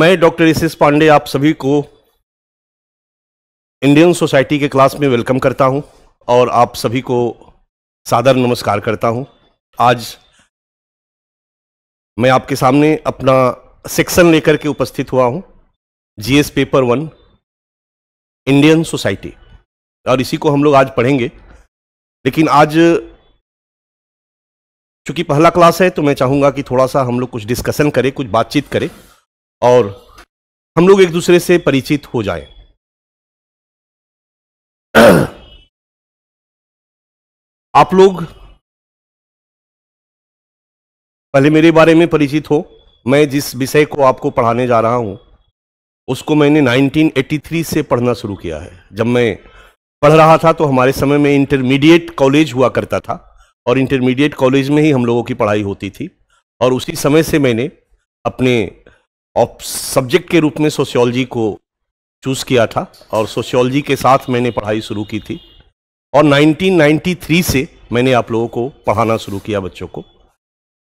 मैं doctor S Pandey आप सभी को इंडियन सोसाइटी के क्लास में वेलकम करता हूं और आप सभी को सादर नमस्कार करता हूं आज मैं आपके सामने अपना सेक्शन लेकर के उपस्थित हुआ हूं GS paper one Indian society और इसी को हम लोग आज पढ़ेंगे लेकिन आज चूंकि पहला क्लास है तो मैं चाहूँगा कि थोड़ा सा हम लोग कुछ डिस्कशन करें कुछ बातचीत करें और हम लोग एक दूसरे से परिचित हो जाए आप लोग पहले मेरे बारे में परिचित हो मैं जिस विषय को आपको पढ़ाने जा रहा हूं उसको मैंने 1983 से पढ़ना शुरू किया है जब मैं पढ़ रहा था तो हमारे समय में इंटरमीडिएट कॉलेज हुआ करता था और इंटरमीडिएट कॉलेज में ही हम लोगों की पढ़ाई होती थी और उसी समय से मैंने अपने और सब्जेक्ट के रूप में सोशियोलॉजी को चूज़ किया था और सोशियोलॉजी के साथ मैंने पढ़ाई शुरू की थी और 1993 से मैंने आप लोगों को पढ़ाना शुरू किया बच्चों को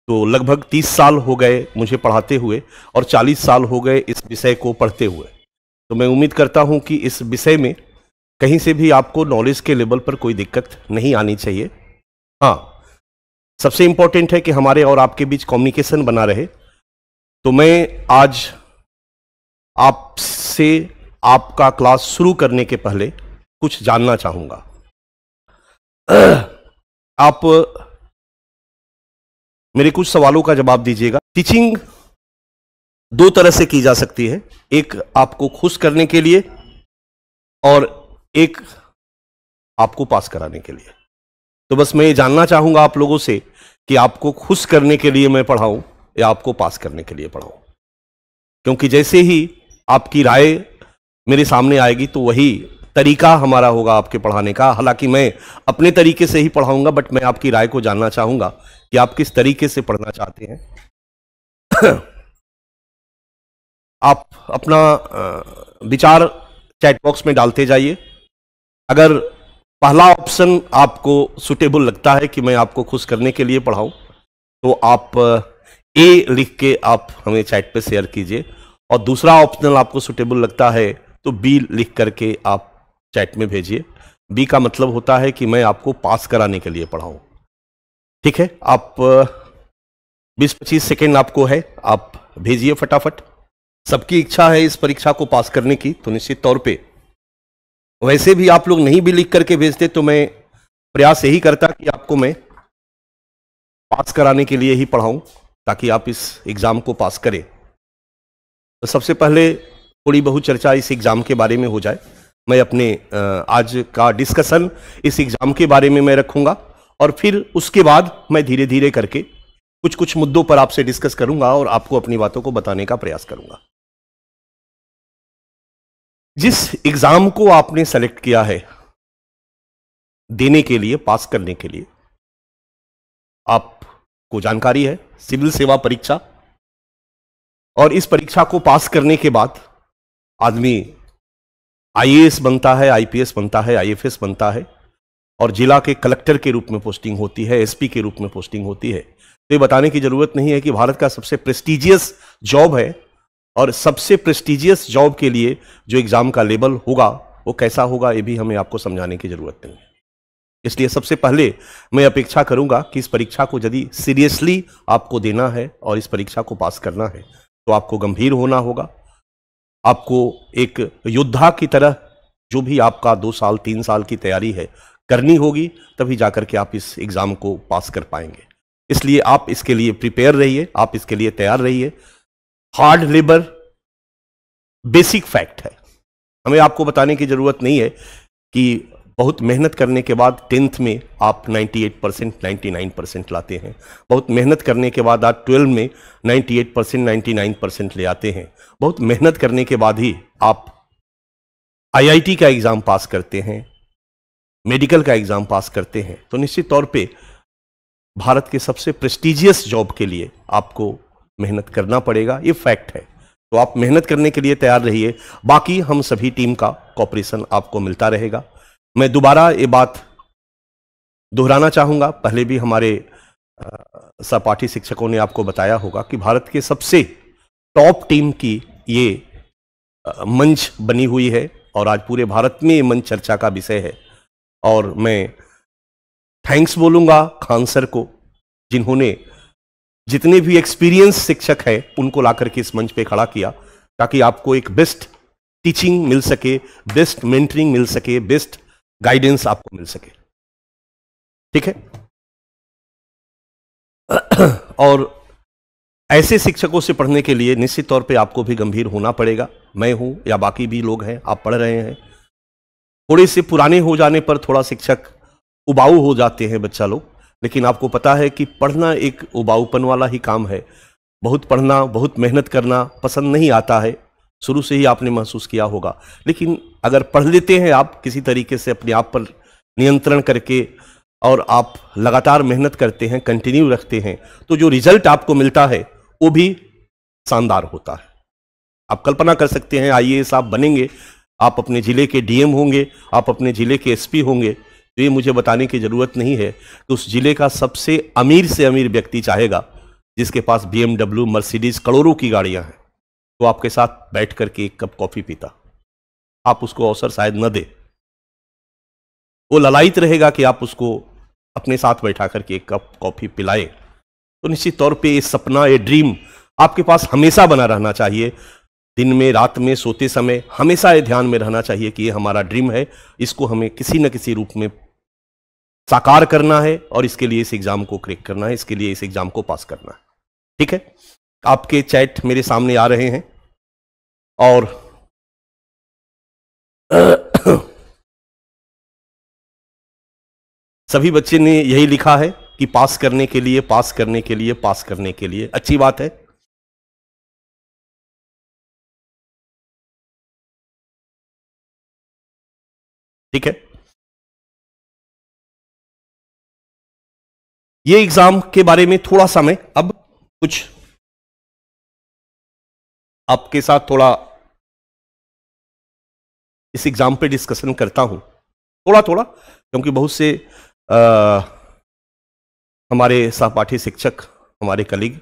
तो लगभग 30 साल हो गए मुझे पढ़ाते हुए और 40 साल हो गए इस विषय को पढ़ते हुए तो मैं उम्मीद करता हूं कि इस विषय में कहीं से भी आपको नॉलेज के लेवल पर कोई दिक्कत नहीं आनी चाहिए हाँ सबसे इम्पॉर्टेंट है कि हमारे और आपके बीच कम्युनिकेशन बना रहे तो मैं आज आपसे आपका क्लास शुरू करने के पहले कुछ जानना चाहूंगा आप मेरे कुछ सवालों का जवाब दीजिएगा टीचिंग दो तरह से की जा सकती है एक आपको खुश करने के लिए और एक आपको पास कराने के लिए तो बस मैं ये जानना चाहूंगा आप लोगों से कि आपको खुश करने के लिए मैं पढ़ाऊं या आपको पास करने के लिए पढ़ाऊं क्योंकि जैसे ही आपकी राय मेरे सामने आएगी तो वही तरीका हमारा होगा आपके पढ़ाने का हालांकि मैं अपने तरीके से ही पढ़ाऊंगा बट मैं आपकी राय को जानना चाहूंगा कि आप किस तरीके से पढ़ना चाहते हैं आप अपना विचार चैट बॉक्स में डालते जाइए अगर पहला ऑप्शन आपको सुटेबल लगता है कि मैं आपको खुश करने के लिए पढ़ाऊं तो आप ए लिख के आप हमें चैट पे शेयर कीजिए और दूसरा ऑप्शनल आपको सुटेबल लगता है तो बी लिख करके आप चैट में भेजिए बी का मतलब होता है कि मैं आपको पास कराने के लिए पढ़ाऊँ ठीक है आप 20-25 सेकेंड आपको है आप भेजिए फटाफट सबकी इच्छा है इस परीक्षा को पास करने की तो निश्चित तौर पे वैसे भी आप लोग नहीं भी लिख करके भेजते तो मैं प्रयास यही करता कि आपको मैं पास कराने के लिए ही पढ़ाऊं ताकि आप इस एग्ज़ाम को पास करें तो सबसे पहले थोड़ी बहुत चर्चा इस एग्ज़ाम के बारे में हो जाए मैं अपने आज का डिस्कशन इस एग्ज़ाम के बारे में मैं रखूँगा और फिर उसके बाद मैं धीरे धीरे करके कुछ कुछ मुद्दों पर आपसे डिस्कस करूंगा और आपको अपनी बातों को बताने का प्रयास करूंगा जिस एग्जाम को आपने सेलेक्ट किया है देने के लिए पास करने के लिए आप को जानकारी है सिविल सेवा परीक्षा और इस परीक्षा को पास करने के बाद आदमी आईएएस बनता है आईपीएस बनता है आईएफएस बनता है और जिला के कलेक्टर के रूप में पोस्टिंग होती है एसपी के रूप में पोस्टिंग होती है तो ये बताने की ज़रूरत नहीं है कि भारत का सबसे प्रेस्टिजियस जॉब है और सबसे प्रेस्टिजियस जॉब के लिए जो एग्ज़ाम का लेबल होगा वो कैसा होगा ये भी हमें आपको समझाने की ज़रूरत नहीं है इसलिए सबसे पहले मैं अपेक्षा करूंगा कि इस परीक्षा को यदि सीरियसली आपको देना है और इस परीक्षा को पास करना है तो आपको गंभीर होना होगा आपको एक योद्धा की तरह जो भी आपका दो साल तीन साल की तैयारी है करनी होगी तभी जाकर के आप इस एग्ज़ाम को पास कर पाएंगे इसलिए आप इसके लिए प्रिपेयर रहिए आप इसके लिए तैयार रहिए हार्ड लेबर बेसिक फैक्ट है हमें आपको बताने की ज़रूरत नहीं है कि बहुत मेहनत करने के बाद टेंथ में आप 98 परसेंट नाइन्टी परसेंट लाते हैं बहुत मेहनत करने के बाद आप ट्वेल्व में 98 परसेंट नाइन्टी परसेंट ले आते हैं बहुत मेहनत करने के बाद ही आप आईआईटी का एग्ज़ाम पास करते हैं मेडिकल का एग्ज़ाम पास करते हैं तो निश्चित तौर पे भारत के सबसे प्रेस्टिजियस जॉब के लिए आपको मेहनत करना पड़ेगा ये फैक्ट है तो आप मेहनत करने के लिए तैयार रहिए बाकी हम सभी टीम का कॉपरेशन आपको मिलता रहेगा मैं दोबारा ये बात दोहराना चाहूँगा पहले भी हमारे सपाठी शिक्षकों ने आपको बताया होगा कि भारत के सबसे टॉप टीम की ये मंच बनी हुई है और आज पूरे भारत में ये मंच चर्चा का विषय है और मैं थैंक्स बोलूँगा खान सर को जिन्होंने जितने भी एक्सपीरियंस शिक्षक हैं उनको ला करके इस मंच पे खड़ा किया ताकि आपको एक बेस्ट टीचिंग मिल सके बेस्ट मेंटरिंग मिल सके बेस्ट गाइडेंस आपको मिल सके ठीक है और ऐसे शिक्षकों से पढ़ने के लिए निश्चित तौर पे आपको भी गंभीर होना पड़ेगा मैं हूं या बाकी भी लोग हैं आप पढ़ रहे हैं थोड़े से पुराने हो जाने पर थोड़ा शिक्षक उबाऊ हो जाते हैं बच्चा लोग लेकिन आपको पता है कि पढ़ना एक उबाऊपन वाला ही काम है बहुत पढ़ना बहुत मेहनत करना पसंद नहीं आता है शुरू से ही आपने महसूस किया होगा लेकिन अगर पढ़ लेते हैं आप किसी तरीके से अपने आप पर नियंत्रण करके और आप लगातार मेहनत करते हैं कंटिन्यू रखते हैं तो जो रिजल्ट आपको मिलता है वो भी शानदार होता है आप कल्पना कर सकते हैं आई आप बनेंगे आप अपने ज़िले के डीएम होंगे आप अपने ज़िले के एसपी होंगे तो ये मुझे बताने की ज़रूरत नहीं है कि उस ज़िले का सबसे अमीर से अमीर व्यक्ति चाहेगा जिसके पास बीएमडब्ल्यू मर्सिडीज़ करोड़ों की गाड़ियां हैं तो आपके साथ बैठ करके एक कप कॉफ़ी पीता आप उसको अवसर शायद न दे वो ललायित रहेगा कि आप उसको अपने साथ बैठा करके एक कप कॉफ़ी पिलाए तो निश्चित तौर पे ये सपना ये ड्रीम आपके पास हमेशा बना रहना चाहिए दिन में रात में सोते समय हमेशा ये ध्यान में रहना चाहिए कि ये हमारा ड्रीम है इसको हमें किसी न किसी रूप में साकार करना है और इसके लिए इस एग्ज़ाम को क्रेक करना है इसके लिए इस एग्ज़ाम को पास करना है ठीक है आपके चैट मेरे सामने आ रहे हैं और सभी बच्चे ने यही लिखा है कि पास करने के लिए पास करने के लिए पास करने के लिए अच्छी बात है ठीक है ये एग्जाम के बारे में थोड़ा सा मैं अब कुछ आपके साथ थोड़ा इस एग्ज़ाम पे डिस्कशन करता हूं थोड़ा थोड़ा क्योंकि बहुत से आ, हमारे सहपाठी शिक्षक हमारे कलीग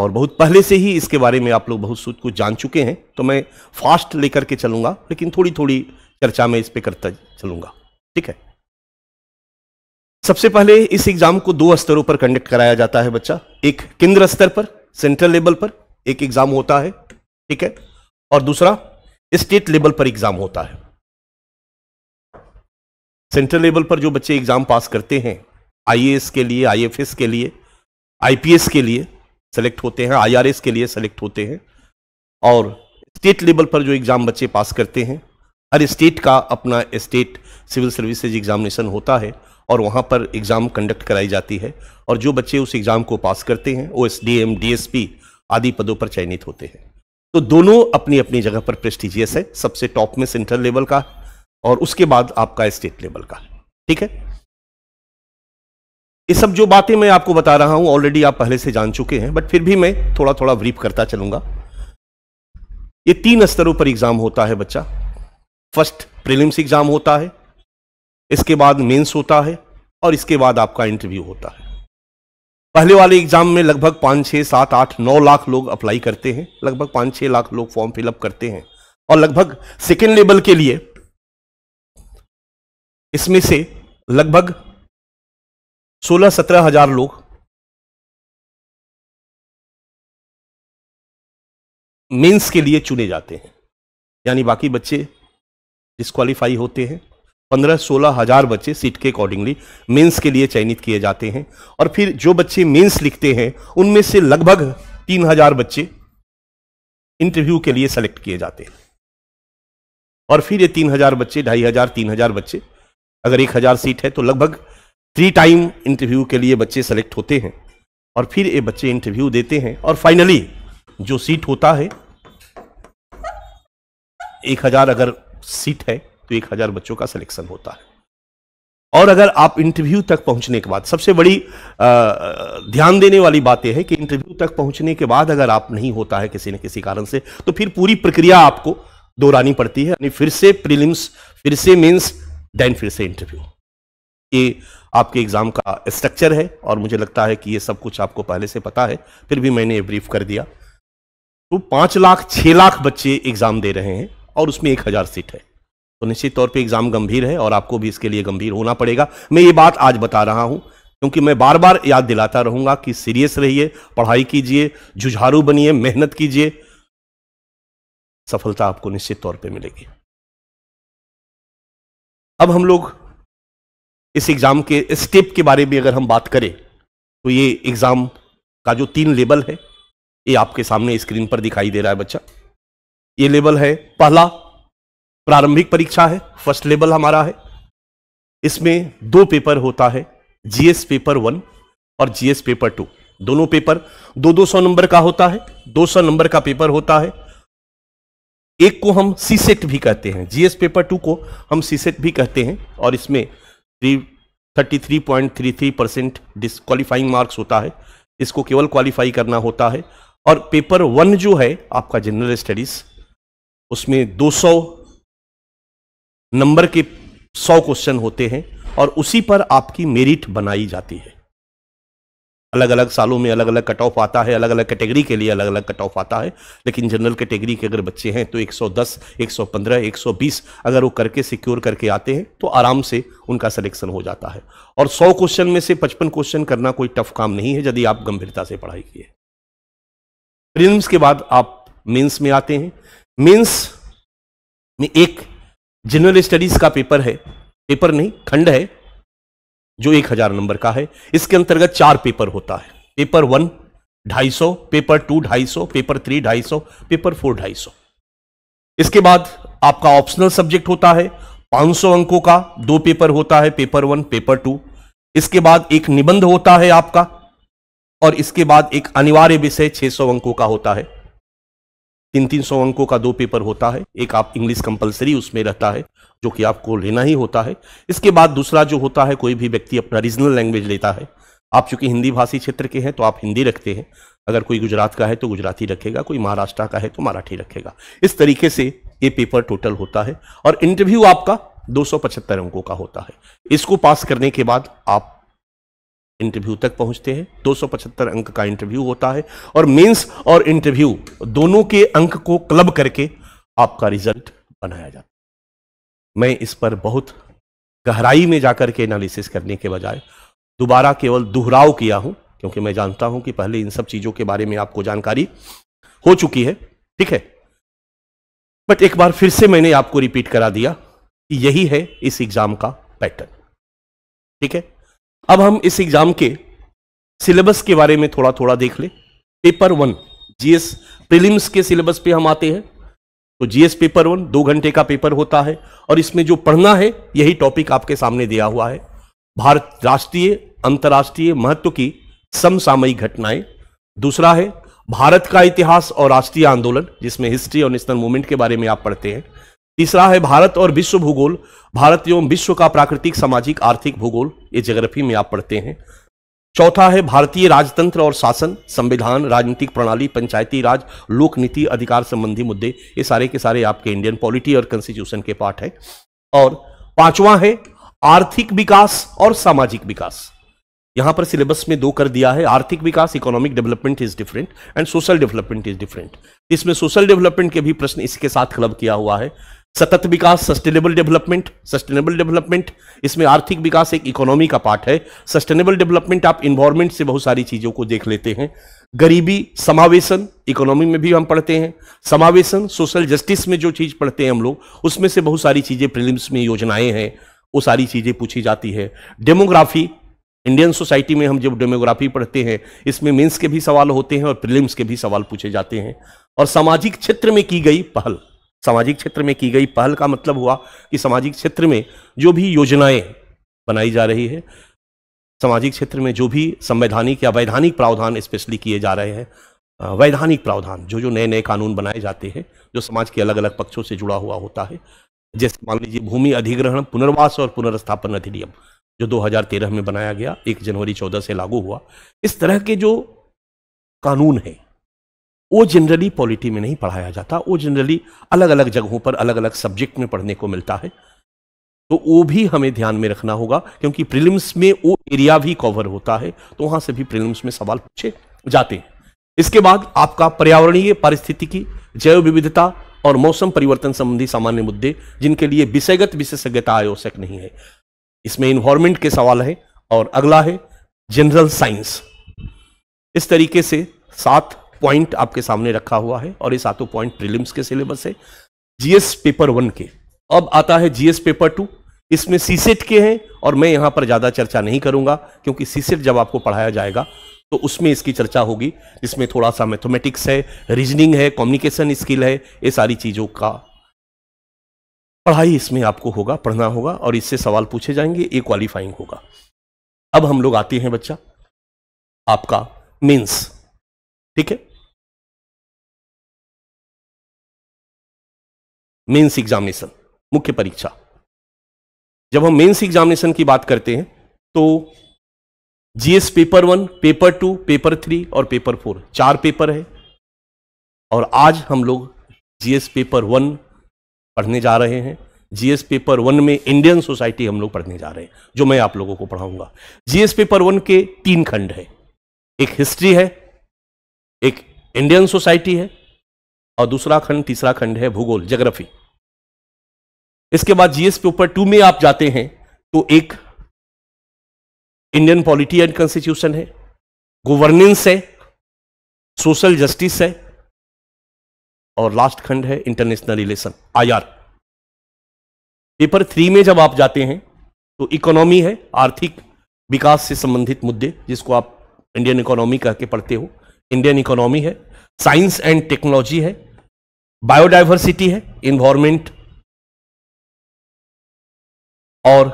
और बहुत पहले से ही इसके बारे में आप लोग बहुत सोच कुछ जान चुके हैं तो मैं फास्ट लेकर के चलूंगा लेकिन थोड़ी थोड़ी चर्चा में इस पर करता चलूंगा ठीक है सबसे पहले इस एग्ज़ाम को दो स्तरों पर कंडक्ट कराया जाता है बच्चा एक केंद्र स्तर पर सेंट्रल लेवल पर एक एग्ज़ाम होता है ठीक है और दूसरा स्टेट लेवल पर एग्जाम होता है सेंट्रल लेवल पर जो बच्चे एग्जाम पास करते हैं आईएएस के लिए आईएफएस के लिए आईपीएस के लिए सेलेक्ट होते हैं आईआरएस के लिए सेलेक्ट होते हैं और स्टेट लेवल पर जो एग्ज़ाम बच्चे पास करते हैं हर स्टेट का अपना स्टेट सिविल सर्विसेज एग्जामिनेशन होता है और वहां पर एग्ज़ाम कंडक्ट कराई जाती है और जो बच्चे उस एग्ज़ाम को पास करते हैं वो S D M D S P आदि पदों पर चयनित होते हैं तो दोनों अपनी अपनी जगह पर प्रेस्टिजियस है सबसे टॉप में सेंट्रल लेवल का और उसके बाद आपका स्टेट लेवल का ठीक है ये सब जो बातें मैं आपको बता रहा हूं ऑलरेडी आप पहले से जान चुके हैं बट फिर भी मैं थोड़ा थोड़ा ब्रीफ करता चलूंगा ये तीन स्तरों पर एग्जाम होता है बच्चा फर्स्ट प्रीलिम्स एग्जाम होता है इसके बाद मेंस होता है और इसके बाद आपका इंटरव्यू होता है पहले वाले एग्जाम में लगभग पाँच छः सात आठ नौ लाख लोग अप्लाई करते हैं लगभग पाँच छः लाख लोग फॉर्म फिलअप करते हैं और लगभग सेकेंड लेवल के लिए इसमें से लगभग सोलह सत्रह हजार लोग मेंस के लिए चुने जाते हैं यानी बाकी बच्चे डिस्कालीफाई होते हैं पंद्रह सोलह हज़ार बच्चे सीट के अकॉर्डिंगली मेंस के लिए चयनित किए जाते हैं और फिर जो बच्चे मेंस लिखते हैं उनमें से लगभग तीन हज़ार बच्चे इंटरव्यू के लिए सेलेक्ट किए जाते हैं और फिर ये तीन हज़ार बच्चे ढाई हज़ार तीन हज़ार बच्चे अगर एक हज़ार सीट है तो लगभग थ्री टाइम इंटरव्यू के लिए बच्चे सेलेक्ट होते हैं और फिर ये बच्चे इंटरव्यू देते हैं और फाइनली जो सीट होता है एक हज़ार अगर सीट है तो एक हजार बच्चों का सिलेक्शन होता है और अगर आप इंटरव्यू तक पहुंचने के बाद सबसे बड़ी आ, ध्यान देने वाली बात यह है कि इंटरव्यू तक पहुंचने के बाद अगर आप नहीं होता है किसी न किसी कारण से तो फिर पूरी प्रक्रिया आपको दोहरानी पड़ती है यानी फिर से प्रीलिम्स फिर से मेंस देन फिर से इंटरव्यू ये आपके एग्जाम का स्ट्रक्चर है और मुझे लगता है कि ये सब कुछ आपको पहले से पता है फिर भी मैंने ये ब्रीफ कर दिया तो पांच लाख छह लाख बच्चे एग्ज़ाम दे रहे हैं और उसमें एक हज़ार सीट है तो निश्चित तौर पे एग्ज़ाम गंभीर है और आपको भी इसके लिए गंभीर होना पड़ेगा मैं ये बात आज बता रहा हूं क्योंकि मैं बार बार याद दिलाता रहूंगा कि सीरियस रहिए पढ़ाई कीजिए जुझारू बनिए मेहनत कीजिए सफलता आपको निश्चित तौर पे मिलेगी अब हम लोग इस एग्ज़ाम के स्टेप के बारे में अगर हम बात करें तो ये एग्ज़ाम का जो तीन लेवल है ये आपके सामने स्क्रीन पर दिखाई दे रहा है बच्चा ये लेवल है पहला प्रारंभिक परीक्षा है फर्स्ट लेवल हमारा है इसमें दो पेपर होता है जीएस पेपर वन और जीएस पेपर टू दोनों पेपर दो दो सौ नंबर का होता है दो सौ नंबर का पेपर होता है एक को हम सी सेट भी कहते हैं जीएस पेपर टू को हम सी सेट भी कहते हैं और इसमें three thirty three point three three percent disqualifying marks होता है इसको केवल क्वालिफाई करना होता है और पेपर वन जो है आपका जनरल स्टडीज उसमें दो सौ नंबर के सौ क्वेश्चन होते हैं और उसी पर आपकी मेरिट बनाई जाती है अलग अलग सालों में अलग अलग कट ऑफ आता है अलग अलग कैटेगरी के लिए अलग अलग कट ऑफ आता है लेकिन जनरल कैटेगरी के अगर बच्चे हैं तो 110, 115, 120 अगर वो करके सिक्योर करके आते हैं तो आराम से उनका सिलेक्शन हो जाता है और 100 क्वेश्चन में से 55 क्वेश्चन करना कोई टफ काम नहीं है यदि आप गंभीरता से पढ़ाई किए प्रिलिम्स के बाद आप मीन्स में आते हैं मीन्स में एक जनरल स्टडीज का पेपर है पेपर नहीं खंड है जो एक हजार नंबर का है इसके अंतर्गत चार पेपर होता है पेपर वन ढाई सौ पेपर टू ढाई सौ पेपर थ्री ढाई सौ पेपर फोर ढाई सौ इसके बाद आपका ऑप्शनल सब्जेक्ट होता है 500 अंकों का दो पेपर होता है पेपर वन पेपर टू इसके बाद एक निबंध होता है आपका और इसके बाद एक अनिवार्य विषय 600 अंकों का होता है तीन तीन सौ अंकों का दो पेपर होता है एक आप इंग्लिश कंपलसरी उसमें रहता है जो कि आपको लेना ही होता है इसके बाद दूसरा जो होता है कोई भी व्यक्ति अपना रीजनल लैंग्वेज लेता है आप चूंकि हिंदी भाषी क्षेत्र के हैं तो आप हिंदी रखते हैं अगर कोई गुजरात का है तो गुजराती रखेगा कोई महाराष्ट्र का है तो मराठी रखेगा इस तरीके से ये पेपर टोटल होता है और इंटरव्यू आपका दो अंकों का होता है इसको पास करने के बाद आप इंटरव्यू तक पहुंचते हैं 275 अंक का इंटरव्यू होता है और मेंस और इंटरव्यू दोनों के अंक को क्लब करके आपका रिजल्ट बनाया जाता है मैं इस पर बहुत गहराई में जाकर के एनालिसिस करने के बजाय दोबारा केवल दोहराव किया हूं क्योंकि मैं जानता हूं कि पहले इन सब चीजों के बारे में आपको जानकारी हो चुकी है ठीक है बट एक बार फिर से मैंने आपको रिपीट करा दिया कि यही है इस एग्जाम का पैटर्न ठीक है अब हम इस एग्जाम के सिलेबस के बारे में थोड़ा थोड़ा देख लें पेपर वन जीएस प्रीलिम्स के सिलेबस पे हम आते हैं तो जीएस पेपर वन दो घंटे का पेपर होता है और इसमें जो पढ़ना है यही टॉपिक आपके सामने दिया हुआ है भारत राष्ट्रीय अंतर्राष्ट्रीय महत्व की समसामयिक घटनाएं दूसरा है भारत का इतिहास और राष्ट्रीय आंदोलन जिसमें हिस्ट्री और नेशनल मूवमेंट के बारे में आप पढ़ते हैं तीसरा है भारत और विश्व भूगोल भारत एवं विश्व का प्राकृतिक सामाजिक आर्थिक भूगोल ये ज्योग्राफी में आप पढ़ते हैं चौथा है भारतीय राजतंत्र और शासन संविधान राजनीतिक प्रणाली पंचायती राज लोक नीति अधिकार संबंधी मुद्दे ये सारे के सारे आपके इंडियन पॉलिटी और कॉन्स्टिट्यूशन के पार्ट है और पांचवा है आर्थिक विकास और सामाजिक विकास यहां पर सिलेबस में दो कर दिया है आर्थिक विकास economic development is different and social development is different इसमें सोशल डेवलपमेंट के भी प्रश्न इसके साथ क्लब किया हुआ है सतत विकास सस्टेनेबल डेवलपमेंट सस्टेनेबल डेवलपमेंट इसमें आर्थिक विकास एक इकोनॉमी का पार्ट है सस्टेनेबल डेवलपमेंट आप इन्वायरमेंट से बहुत सारी चीजों को देख लेते हैं गरीबी समावेशन इकोनॉमी में भी हम पढ़ते हैं समावेशन सोशल जस्टिस में जो चीज पढ़ते हैं हम लोग उसमें से बहुत सारी चीजें प्रिलिम्स में योजनाएं हैं वो सारी चीजें पूछी जाती है डेमोग्राफी इंडियन सोसाइटी में हम जब डेमोग्राफी पढ़ते हैं इसमें मेंस के भी सवाल होते हैं और प्रिलिम्स के भी सवाल पूछे जाते हैं और सामाजिक क्षेत्र में की गई पहल सामाजिक क्षेत्र में की गई पहल का मतलब हुआ कि सामाजिक क्षेत्र में जो भी योजनाएं बनाई जा रही है सामाजिक क्षेत्र में जो भी संवैधानिक या वैधानिक प्रावधान स्पेशली किए जा रहे हैं वैधानिक प्रावधान जो जो नए नए कानून बनाए जाते हैं जो समाज के अलग अलग पक्षों से जुड़ा हुआ होता है जैसे मान लीजिए भूमि अधिग्रहण पुनर्वास और पुनर्स्थापन अधिनियम जो 2013 में बनाया गया 1 जनवरी 14 से लागू हुआ इस तरह के जो कानून हैं वो जनरली पॉलिटी में नहीं पढ़ाया जाता वो जनरली अलग अलग जगहों पर अलग अलग सब्जेक्ट में पढ़ने को मिलता है तो वो भी हमें ध्यान में रखना होगा क्योंकि प्रिलिम्स में वो एरिया भी कवर होता है तो वहां से भी प्रिलिम्स में सवाल पूछे जाते हैं इसके बाद आपका पर्यावरणीय पारिस्थितिकी जैव विविधता और मौसम परिवर्तन संबंधी सामान्य मुद्दे जिनके लिए विषयगत विशेषज्ञता आवश्यक नहीं है इसमें इन्वायरमेंट के सवाल है और अगला है जनरल साइंस इस तरीके से सात पॉइंट आपके सामने रखा हुआ है और ये सातों पॉइंट प्रीलिम्स के सिलेबस है जीएस पेपर वन के अब आता है जीएस पेपर टू इसमें सीसेट के हैं और मैं यहां पर ज़्यादा चर्चा नहीं करूंगा क्योंकि सीसेट जब आपको पढ़ाया जाएगा तो उसमें इसकी चर्चा होगी इसमें थोड़ा सा मैथमेटिक्स है रीजनिंग है कम्युनिकेशन स्किल है ये सारी चीज़ों का पढ़ाई इसमें आपको होगा पढ़ना होगा और इससे सवाल पूछे जाएंगे ये क्वालिफाइंग होगा अब हम लोग आते हैं बच्चा आपका मीन्स ठीक है मेंस एग्जामिनेशन मुख्य परीक्षा जब हम मेंस एग्जामिनेशन की बात करते हैं तो GS paper one paper two paper three और पेपर फोर चार पेपर है और आज हम लोग जीएस पेपर वन पढ़ने जा रहे हैं जीएस पेपर वन में इंडियन सोसाइटी हम लोग पढ़ने जा रहे हैं जो मैं आप लोगों को पढ़ाऊंगा जीएस पेपर वन के तीन खंड है एक हिस्ट्री है एक इंडियन सोसाइटी है और दूसरा खंड तीसरा खंड है भूगोल जोग्राफी इसके बाद जीएस पेपर टू में आप जाते हैं तो एक इंडियन पॉलिटी एंड कॉन्स्टिट्यूशन है गवर्नेंस है सोशल जस्टिस है और लास्ट खंड है international relation IR paper three में जब आप जाते हैं तो इकोनॉमी है आर्थिक विकास से संबंधित मुद्दे जिसको आप इंडियन इकोनॉमी कह के पढ़ते हो इंडियन इकोनॉमी है साइंस एंड टेक्नोलॉजी है बायोडाइवर्सिटी है इन्वायरमेंट और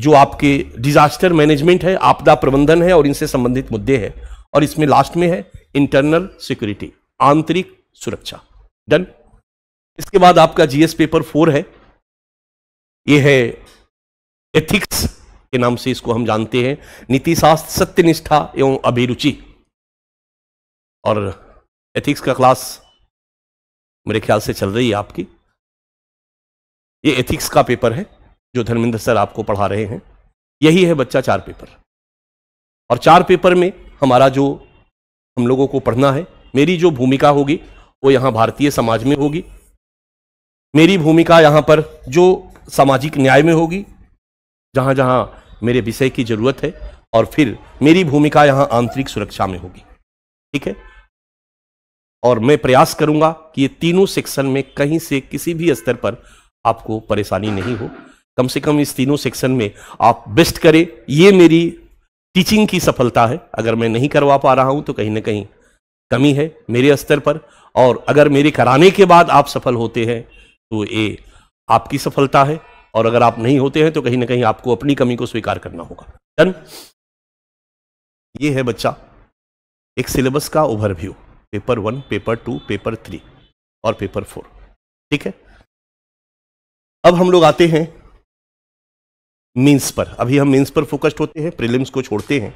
जो आपके डिजास्टर मैनेजमेंट है आपदा प्रबंधन है और इनसे संबंधित मुद्दे हैं और इसमें लास्ट में है इंटरनल सिक्योरिटी आंतरिक सुरक्षा डन इसके बाद आपका जीएस पेपर फोर है ये है एथिक्स के नाम से इसको हम जानते हैं नीतिशास्त्र सत्यनिष्ठा एवं अभिरुचि और एथिक्स का क्लास मेरे ख्याल से चल रही है आपकी ये एथिक्स का पेपर है जो धर्मेंद्र सर आपको पढ़ा रहे हैं यही है बच्चा चार पेपर और चार पेपर में हमारा जो हम लोगों को पढ़ना है मेरी जो भूमिका होगी वो यहाँ भारतीय समाज में होगी मेरी भूमिका यहाँ पर जो सामाजिक न्याय में होगी जहाँ जहाँ मेरे विषय की ज़रूरत है और फिर मेरी भूमिका यहाँ आंतरिक सुरक्षा में होगी ठीक है और मैं प्रयास करूंगा कि ये तीनों सेक्शन में कहीं से किसी भी स्तर पर आपको परेशानी नहीं हो कम से कम इस तीनों सेक्शन में आप बेस्ट करें ये मेरी टीचिंग की सफलता है अगर मैं नहीं करवा पा रहा हूं तो कहीं ना कहीं कमी है मेरे स्तर पर और अगर मेरे कराने के बाद आप सफल होते हैं तो ये आपकी सफलता है और अगर आप नहीं होते हैं तो कहीं ना कहीं आपको अपनी कमी को स्वीकार करना होगा डन ये है बच्चा एक सिलेबस का overview paper one paper two paper three और पेपर फोर ठीक है अब हम लोग आते हैं मीन्स पर अभी हम मीन्स पर फोकस्ड होते हैं प्रीलिम्स को छोड़ते हैं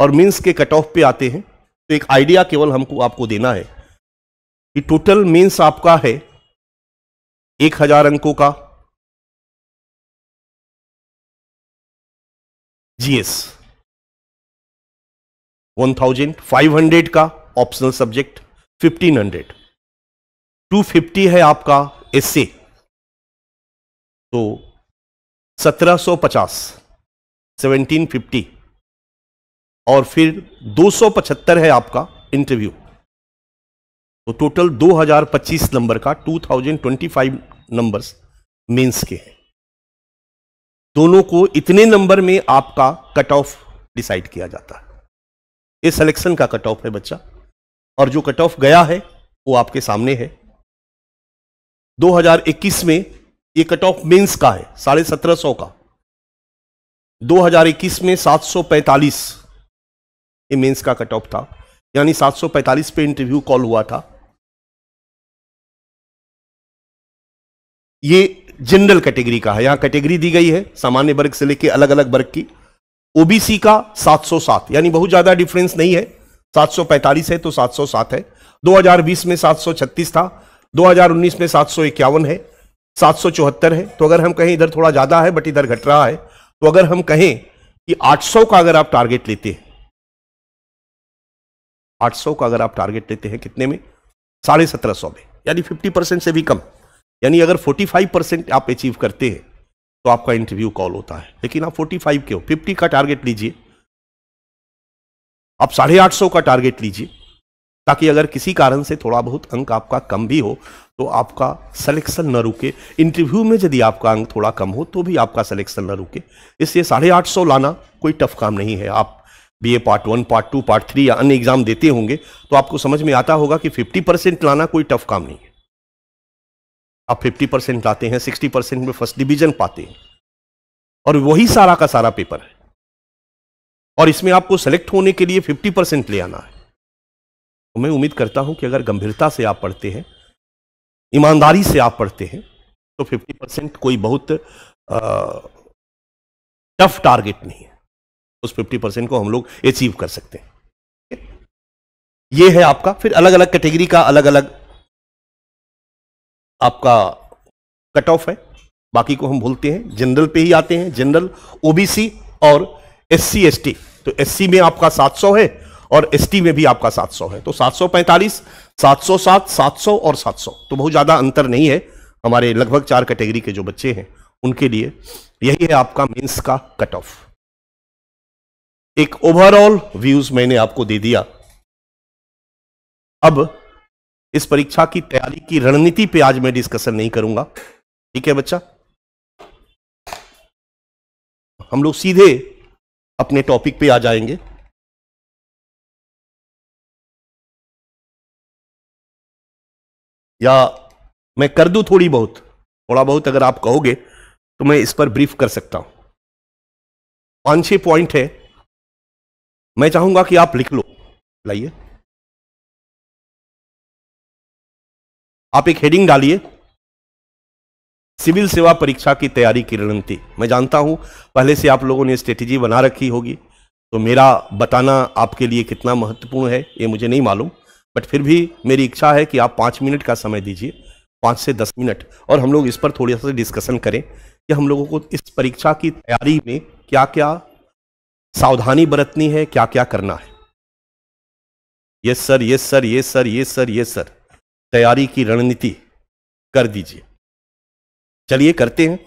और मीन्स के कट ऑफ पे आते हैं तो एक आइडिया केवल हमको आपको देना है कि टोटल मीन्स आपका है एक हजार अंकों का GS one thousand five hundred का ऑप्शनल सब्जेक्ट 1500 250 है आपका एसए तो 1750 1750 और फिर 275 है आपका इंटरव्यू तो टोटल 2025 नंबर का 2025 नंबर्स मेंस के हैं दोनों को इतने नंबर में आपका कट ऑफ डिसाइड किया जाता है ये सिलेक्शन का कट ऑफ है बच्चा और जो कट ऑफ गया है वो आपके सामने है 2021 में ये कट ऑफ मेंस का है साढ़े सत्रह सौ का 2021 में 745 ये मेंस का कट ऑफ था यानी 745 पे इंटरव्यू कॉल हुआ था ये जनरल कैटेगरी का है यहां कैटेगरी दी गई है सामान्य वर्ग से लेके अलग अलग वर्ग की ओबीसी का 707 यानी बहुत ज्यादा डिफरेंस नहीं है 745 है तो 707 है 2020 में 736 था 2019 में सात है सात है तो अगर हम कहें इधर थोड़ा ज़्यादा है बट इधर घट रहा है तो अगर हम कहें कि 800 का अगर आप टारगेट लेते हैं 800 का अगर आप टारगेट लेते हैं कितने में साढ़े सत्रह सौ में यानी 50 परसेंट से भी कम यानी अगर 45 परसेंट आप अचीव करते हैं तो आपका इंटरव्यू कॉल होता है लेकिन आप 45 के हो 50 का टारगेट लीजिए आप साढ़े आठ सौ का टारगेट लीजिए ताकि अगर किसी कारण से थोड़ा बहुत अंक आपका कम भी हो तो आपका सिलेक्शन न रुके इंटरव्यू में यदि आपका अंक थोड़ा कम हो तो भी आपका सिलेक्शन न रुके इसलिए साढ़े आठ सौ लाना कोई टफ काम नहीं है आप B A part one part two part three या अन्य एग्जाम देते होंगे तो आपको समझ में आता होगा कि फिफ्टी परसेंट लाना कोई टफ काम नहीं है आप फिफ्टी परसेंट लाते हैं सिक्सटी परसेंट में फर्स्ट डिवीजन पाते हैं और वही सारा का सारा पेपर है और इसमें आपको सेलेक्ट होने के लिए 50 परसेंट ले आना है तो मैं उम्मीद करता हूं कि अगर गंभीरता से आप पढ़ते हैं ईमानदारी से आप पढ़ते हैं तो 50 परसेंट कोई बहुत टफ टारगेट नहीं है उस 50 परसेंट को हम लोग अचीव कर सकते हैं ये है आपका फिर अलग अलग कैटेगरी का अलग अलग आपका कट ऑफ है बाकी को हम भूलते हैं जनरल पे ही आते हैं जनरल ओबीसी और एससी एसटी तो एससी में आपका 700 है और एसटी में भी आपका 700 है तो 745 707 700 और 700 तो बहुत ज़्यादा अंतर नहीं है हमारे लगभग चार कैटेगरी के जो बच्चे हैं उनके लिए यही है आपका मेंस का कट ऑफ एक ओवरऑल व्यूज मैंने आपको दे दिया अब इस परीक्षा की तैयारी की रणनीति पे आज मैं डिस्कशन नहीं करूंगा ठीक है बच्चा हम लोग सीधे अपने टॉपिक पे आ जाएंगे या मैं कर दूं थोड़ी बहुत थोड़ा बहुत अगर आप कहोगे तो मैं इस पर ब्रीफ कर सकता हूं पांच छह पॉइंट है मैं चाहूंगा कि आप लिख लो लाइए आप एक हेडिंग डालिए सिविल सेवा परीक्षा की तैयारी की रणनीति मैं जानता हूं पहले से आप लोगों ने स्ट्रेटेजी बना रखी होगी तो मेरा बताना आपके लिए कितना महत्वपूर्ण है ये मुझे नहीं मालूम बट फिर भी मेरी इच्छा है कि आप पाँच मिनट का समय दीजिए पाँच से दस मिनट और हम लोग इस पर थोड़ी सा डिस्कशन करें कि हम लोगों को इस परीक्षा की तैयारी में क्या क्या सावधानी बरतनी है क्या क्या करना है yes sir yes sir yes sir yes sir yes sir तैयारी की रणनीति कर दीजिए चलिए करते हैं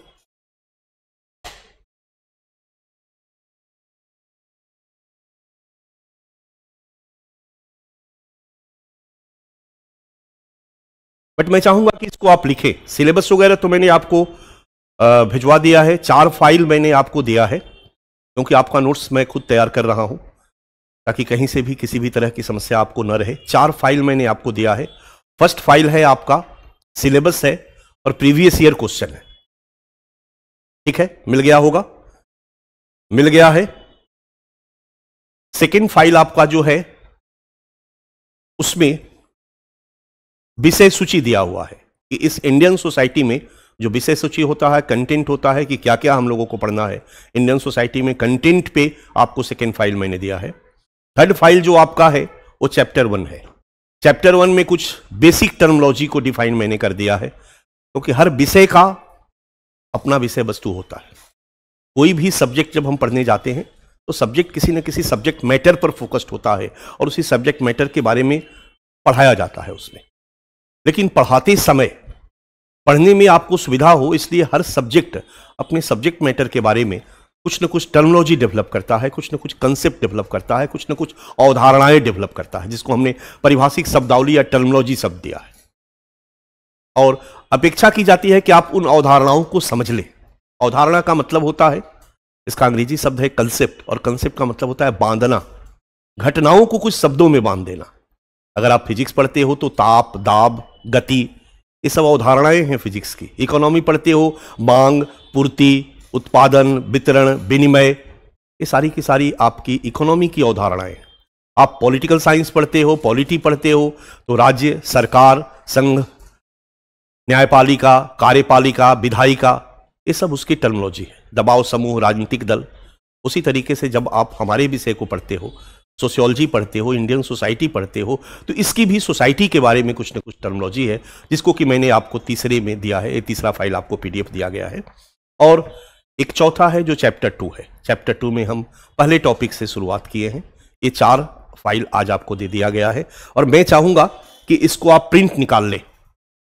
बट मैं चाहूंगा कि इसको आप लिखें सिलेबस वगैरह तो मैंने आपको भिजवा दिया है चार फाइल मैंने आपको दिया है क्योंकि आपका नोट्स मैं खुद तैयार कर रहा हूं ताकि कहीं से भी किसी भी तरह की समस्या आपको न रहे चार फाइल मैंने आपको दिया है फर्स्ट फाइल है आपका सिलेबस है और प्रीवियस ईयर क्वेश्चन है ठीक है मिल गया होगा मिल गया है सेकेंड फाइल आपका जो है उसमें विषय सूची दिया हुआ है कि इस इंडियन सोसाइटी में जो विषय सूची होता है कंटेंट होता है कि क्या क्या हम लोगों को पढ़ना है इंडियन सोसाइटी में कंटेंट पे आपको सेकेंड फाइल मैंने दिया है थर्ड फाइल जो आपका है वो चैप्टर वन है चैप्टर वन में कुछ बेसिक टर्मोलॉजी को डिफाइन मैंने कर दिया है क्योंकि तो हर विषय का अपना विषय वस्तु होता है कोई भी सब्जेक्ट जब हम पढ़ने जाते हैं तो सब्जेक्ट किसी न किसी सब्जेक्ट मैटर पर फोकस्ड होता है और उसी सब्जेक्ट मैटर के बारे में पढ़ाया जाता है उसमें लेकिन पढ़ाते समय पढ़ने में आपको सुविधा हो इसलिए हर सब्जेक्ट अपने सब्जेक्ट मैटर के बारे में कुछ न कुछ टर्मोलॉजी डेवलप करता है कुछ न कुछ कंसेप्ट डेवलप करता है कुछ न कुछ अवधारणाएं डेवलप करता है जिसको हमने परिभाषिक शब्दावली या टर्मोलॉजी शब्द दिया है और अपेक्षा की जाती है कि आप उन अवधारणाओं को समझ लें अवधारणा का मतलब होता है इसका अंग्रेजी शब्द है कंसेप्ट और कंसेप्ट का मतलब होता है बांधना घटनाओं को कुछ शब्दों में बांध देना अगर आप फिजिक्स पढ़ते हो तो ताप दाब गति ये सब अवधारणाएं हैं फिजिक्स की इकोनॉमी पढ़ते हो मांग पूर्ति उत्पादन वितरण विनिमय ये सारी की सारी आपकी इकोनॉमी की अवधारणाएं आप पॉलिटिकल साइंस पढ़ते हो पॉलिटी पढ़ते हो तो राज्य सरकार संघ न्यायपालिका कार्यपालिका विधायिका ये सब उसकी टर्मोलॉजी है दबाव समूह राजनीतिक दल उसी तरीके से जब आप हमारे विषय को पढ़ते हो सोशियोलॉजी पढ़ते हो इंडियन सोसाइटी पढ़ते हो तो इसकी भी सोसाइटी के बारे में कुछ ना कुछ टर्मोलॉजी है जिसको कि मैंने आपको तीसरे में दिया है ये तीसरा फाइल आपको पीडीएफ दिया गया है और एक चौथा है जो चैप्टर टू है चैप्टर टू में हम पहले टॉपिक से शुरुआत किए हैं ये चार फाइल आज आपको दे दिया गया है और मैं चाहूँगा कि इसको आप प्रिंट निकाल लें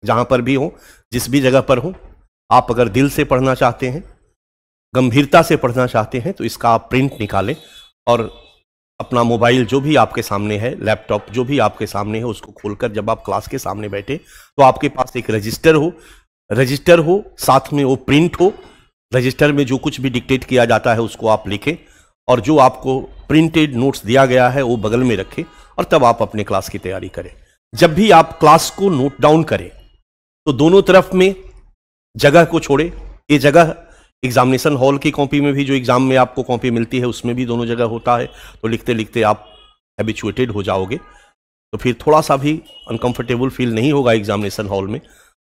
जहाँ पर भी हो जिस भी जगह पर हो आप अगर दिल से पढ़ना चाहते हैं गंभीरता से पढ़ना चाहते हैं तो इसका आप प्रिंट निकालें और अपना मोबाइल जो भी आपके सामने है लैपटॉप जो भी आपके सामने है उसको खोलकर जब आप क्लास के सामने बैठे तो आपके पास एक रजिस्टर हो रजिस्टर हो साथ में वो प्रिंट हो रजिस्टर में जो कुछ भी डिक्टेट किया जाता है उसको आप लिखें और जो आपको प्रिंटेड नोट्स दिया गया है वो बगल में रखें और तब आप अपने क्लास की तैयारी करें जब भी आप क्लास को नोट डाउन करें तो दोनों तरफ में जगह को छोड़े ये जगह एग्जामिनेशन हॉल की कॉपी में भी जो एग्ज़ाम में आपको कॉपी मिलती है उसमें भी दोनों जगह होता है तो लिखते लिखते आप हैबिचुएटेड हो जाओगे तो फिर थोड़ा सा भी अनकंफर्टेबल फील नहीं होगा एग्जामिनेशन हॉल में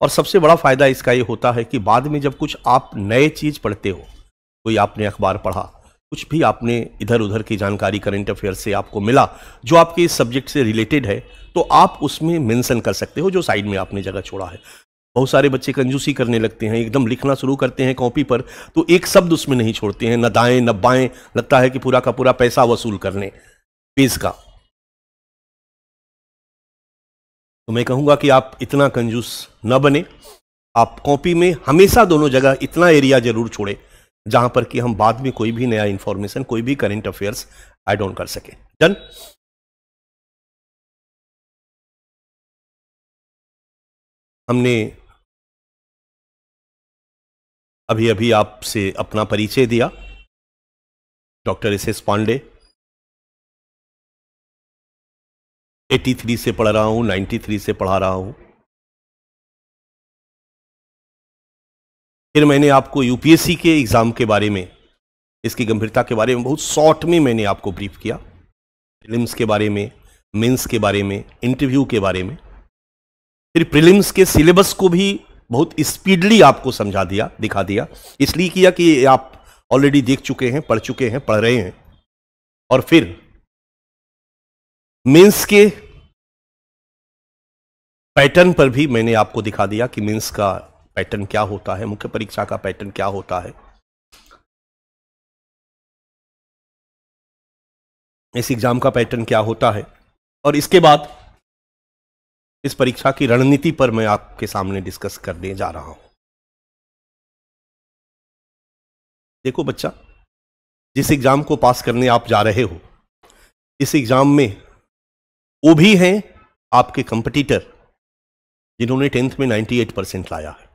और सबसे बड़ा फ़ायदा इसका ये होता है कि बाद में जब कुछ आप नए चीज़ पढ़ते हो कोई आपने अखबार पढ़ा कुछ भी आपने इधर उधर की जानकारी करंट अफेयर से आपको मिला जो आपके इस सब्जेक्ट से रिलेटेड है तो आप उसमें मेंशन कर सकते हो जो साइड में आपने जगह छोड़ा है बहुत सारे बच्चे कंजूसी करने लगते हैं एकदम लिखना शुरू करते हैं कॉपी पर तो एक शब्द उसमें नहीं छोड़ते हैं न दाएं न बाएं लगता है कि पूरा का पूरा पैसा वसूल करने पेज का तो मैं कहूंगा कि आप इतना कंजूस न बने आप कॉपी में हमेशा दोनों जगह इतना एरिया जरूर छोड़े जहां पर कि हम बाद में कोई भी नया इन्फॉर्मेशन कोई भी करेंट अफेयर्स एड ऑन कर सके डन हमने अभी अभी आपसे अपना परिचय दिया डॉक्टर एस एस पांडे 83 से पढ़ रहा हूं 93 से पढ़ा रहा हूं फिर मैंने आपको यूपीएससी के एग्ज़ाम के बारे में इसकी गंभीरता के बारे में बहुत शॉर्ट में मैंने आपको ब्रीफ किया प्रिलिम्स के बारे में मेंस के बारे में इंटरव्यू के बारे में फिर प्रिलिम्स के सिलेबस को भी बहुत स्पीडली आपको समझा दिया दिखा दिया इसलिए किया कि आप ऑलरेडी देख चुके हैं पढ़ चुके हैं पढ़ रहे हैं और फिर मीन्स के पैटर्न पर भी मैंने आपको दिखा दिया कि मीन्स का पैटर्न क्या होता है मुख्य परीक्षा का पैटर्न क्या होता है इस एग्जाम का पैटर्न क्या होता है और इसके बाद इस परीक्षा की रणनीति पर मैं आपके सामने डिस्कस करने जा रहा हूं देखो बच्चा जिस एग्जाम को पास करने आप जा रहे हो इस एग्जाम में वो भी हैं आपके कंपटीटर जिन्होंने टेंथ में 98 परसेंट लाया है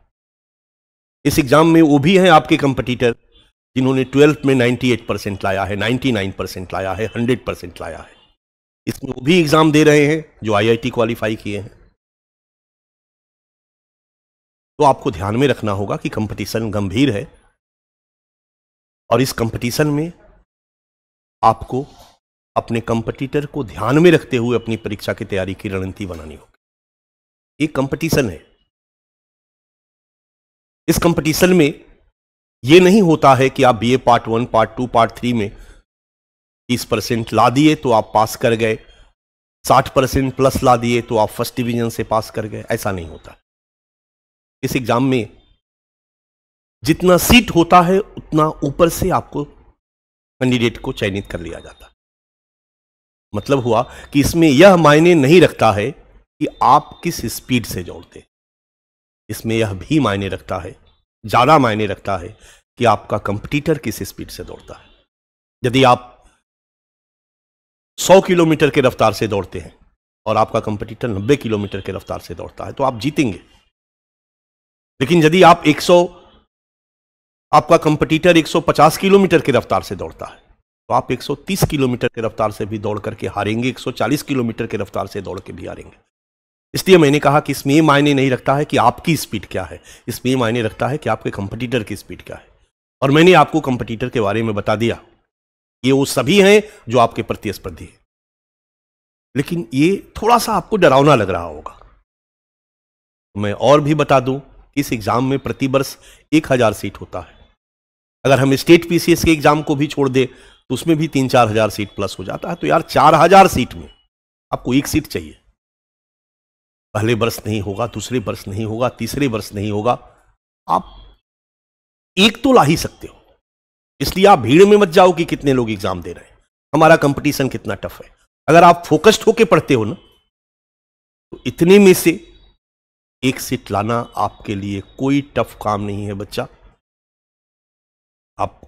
इस एग्जाम में वो भी हैं आपके कंपटीटर जिन्होंने ट्वेल्थ में 98 परसेंट लाया है 99 परसेंट लाया है 100 परसेंट लाया है इसमें वो भी एग्जाम दे रहे हैं जो आईआईटी क्वालिफाई किए हैं तो आपको ध्यान में रखना होगा कि कंपटीशन गंभीर है और इस कंपटीशन में आपको अपने कंपटीटर को ध्यान में रखते हुए अपनी परीक्षा की तैयारी की रणनीति बनानी होगी ये कंपटीशन है इस कंपटीशन में यह नहीं होता है कि आप BA part one part two part three में तीस परसेंट ला दिए तो आप पास कर गए साठ परसेंट प्लस ला दिए तो आप फर्स्ट डिवीजन से पास कर गए ऐसा नहीं होता इस एग्ज़ाम में जितना सीट होता है उतना ऊपर से आपको कैंडिडेट को चयनित कर लिया जाता मतलब हुआ कि इसमें यह मायने नहीं रखता है कि आप किस स्पीड से दौड़ते इसमें यह भी मायने रखता है ज़्यादा मायने रखता है कि आपका कंपटीटर किस स्पीड से दौड़ता है यदि आप 100 किलोमीटर के रफ्तार से दौड़ते हैं और आपका कंपटीटर 90 किलोमीटर के रफ्तार से दौड़ता है तो आप जीतेंगे लेकिन यदि आप 100 आपका कंपटीटर 150 किलोमीटर की रफ्तार से दौड़ता है तो आप 130 किलोमीटर की रफ्तार से भी दौड़ करके हारेंगे 140 किलोमीटर की रफ्तार से दौड़ के भी हारेंगे इसलिए मैंने कहा कि इसमें यह मायने नहीं रखता है कि आपकी स्पीड क्या है इसमें मायने रखता है कि आपके कंपटीटर की स्पीड क्या है और मैंने आपको कंपटीटर के बारे में बता दिया ये वो सभी हैं जो आपके प्रतिस्पर्धी हैं लेकिन ये थोड़ा सा आपको डरावना लग रहा होगा मैं और भी बता दूं इस एग्ज़ाम में प्रति वर्ष एक हज़ार सीट होता है अगर हम स्टेट पीसीएस के एग्ज़ाम को भी छोड़ दें तो उसमें भी तीन चार हज़ार सीट प्लस हो जाता है तो यार चार हज़ार सीट में आपको एक सीट चाहिए पहले वर्ष नहीं होगा दूसरे वर्ष नहीं होगा तीसरे वर्ष नहीं होगा आप एक तो ला ही सकते हो इसलिए आप भीड़ में मत जाओ कि कितने लोग एग्जाम दे रहे हैं हमारा कंपटीशन कितना टफ है अगर आप फोकस्ड होके पढ़ते हो ना तो इतने में से एक सीट लाना आपके लिए कोई टफ काम नहीं है बच्चा आप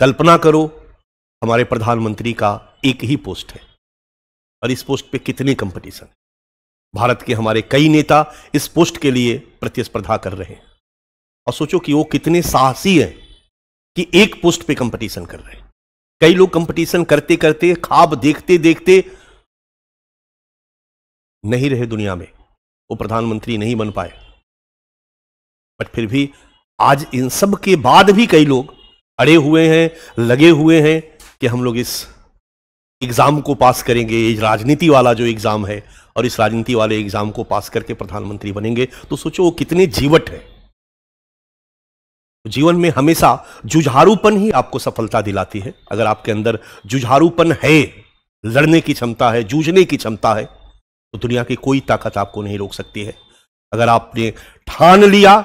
कल्पना करो हमारे प्रधानमंत्री का एक ही पोस्ट है और इस पोस्ट पे कितने कंपटीशन है भारत के हमारे कई नेता इस पोस्ट के लिए प्रतिस्पर्धा कर रहे हैं और सोचो कि वो कितने साहसी हैं कि एक पोस्ट पे कंपटीशन कर रहे हैं कई लोग कंपटीशन करते करते खाब देखते देखते नहीं रहे दुनिया में वो प्रधानमंत्री नहीं बन पाए बट फिर भी आज इन सब के बाद भी कई लोग अड़े हुए हैं लगे हुए हैं कि हम लोग इस एग्ज़ाम को पास करेंगे ये राजनीति वाला जो एग्ज़ाम है और इस राजनीति वाले एग्ज़ाम को पास करके प्रधानमंत्री बनेंगे तो सोचो वो कितने जीवट है जीवन में हमेशा जुझारूपन ही आपको सफलता दिलाती है अगर आपके अंदर जुझारूपन है लड़ने की क्षमता है जूझने की क्षमता है तो दुनिया की कोई ताकत आपको नहीं रोक सकती है अगर आपने ठान लिया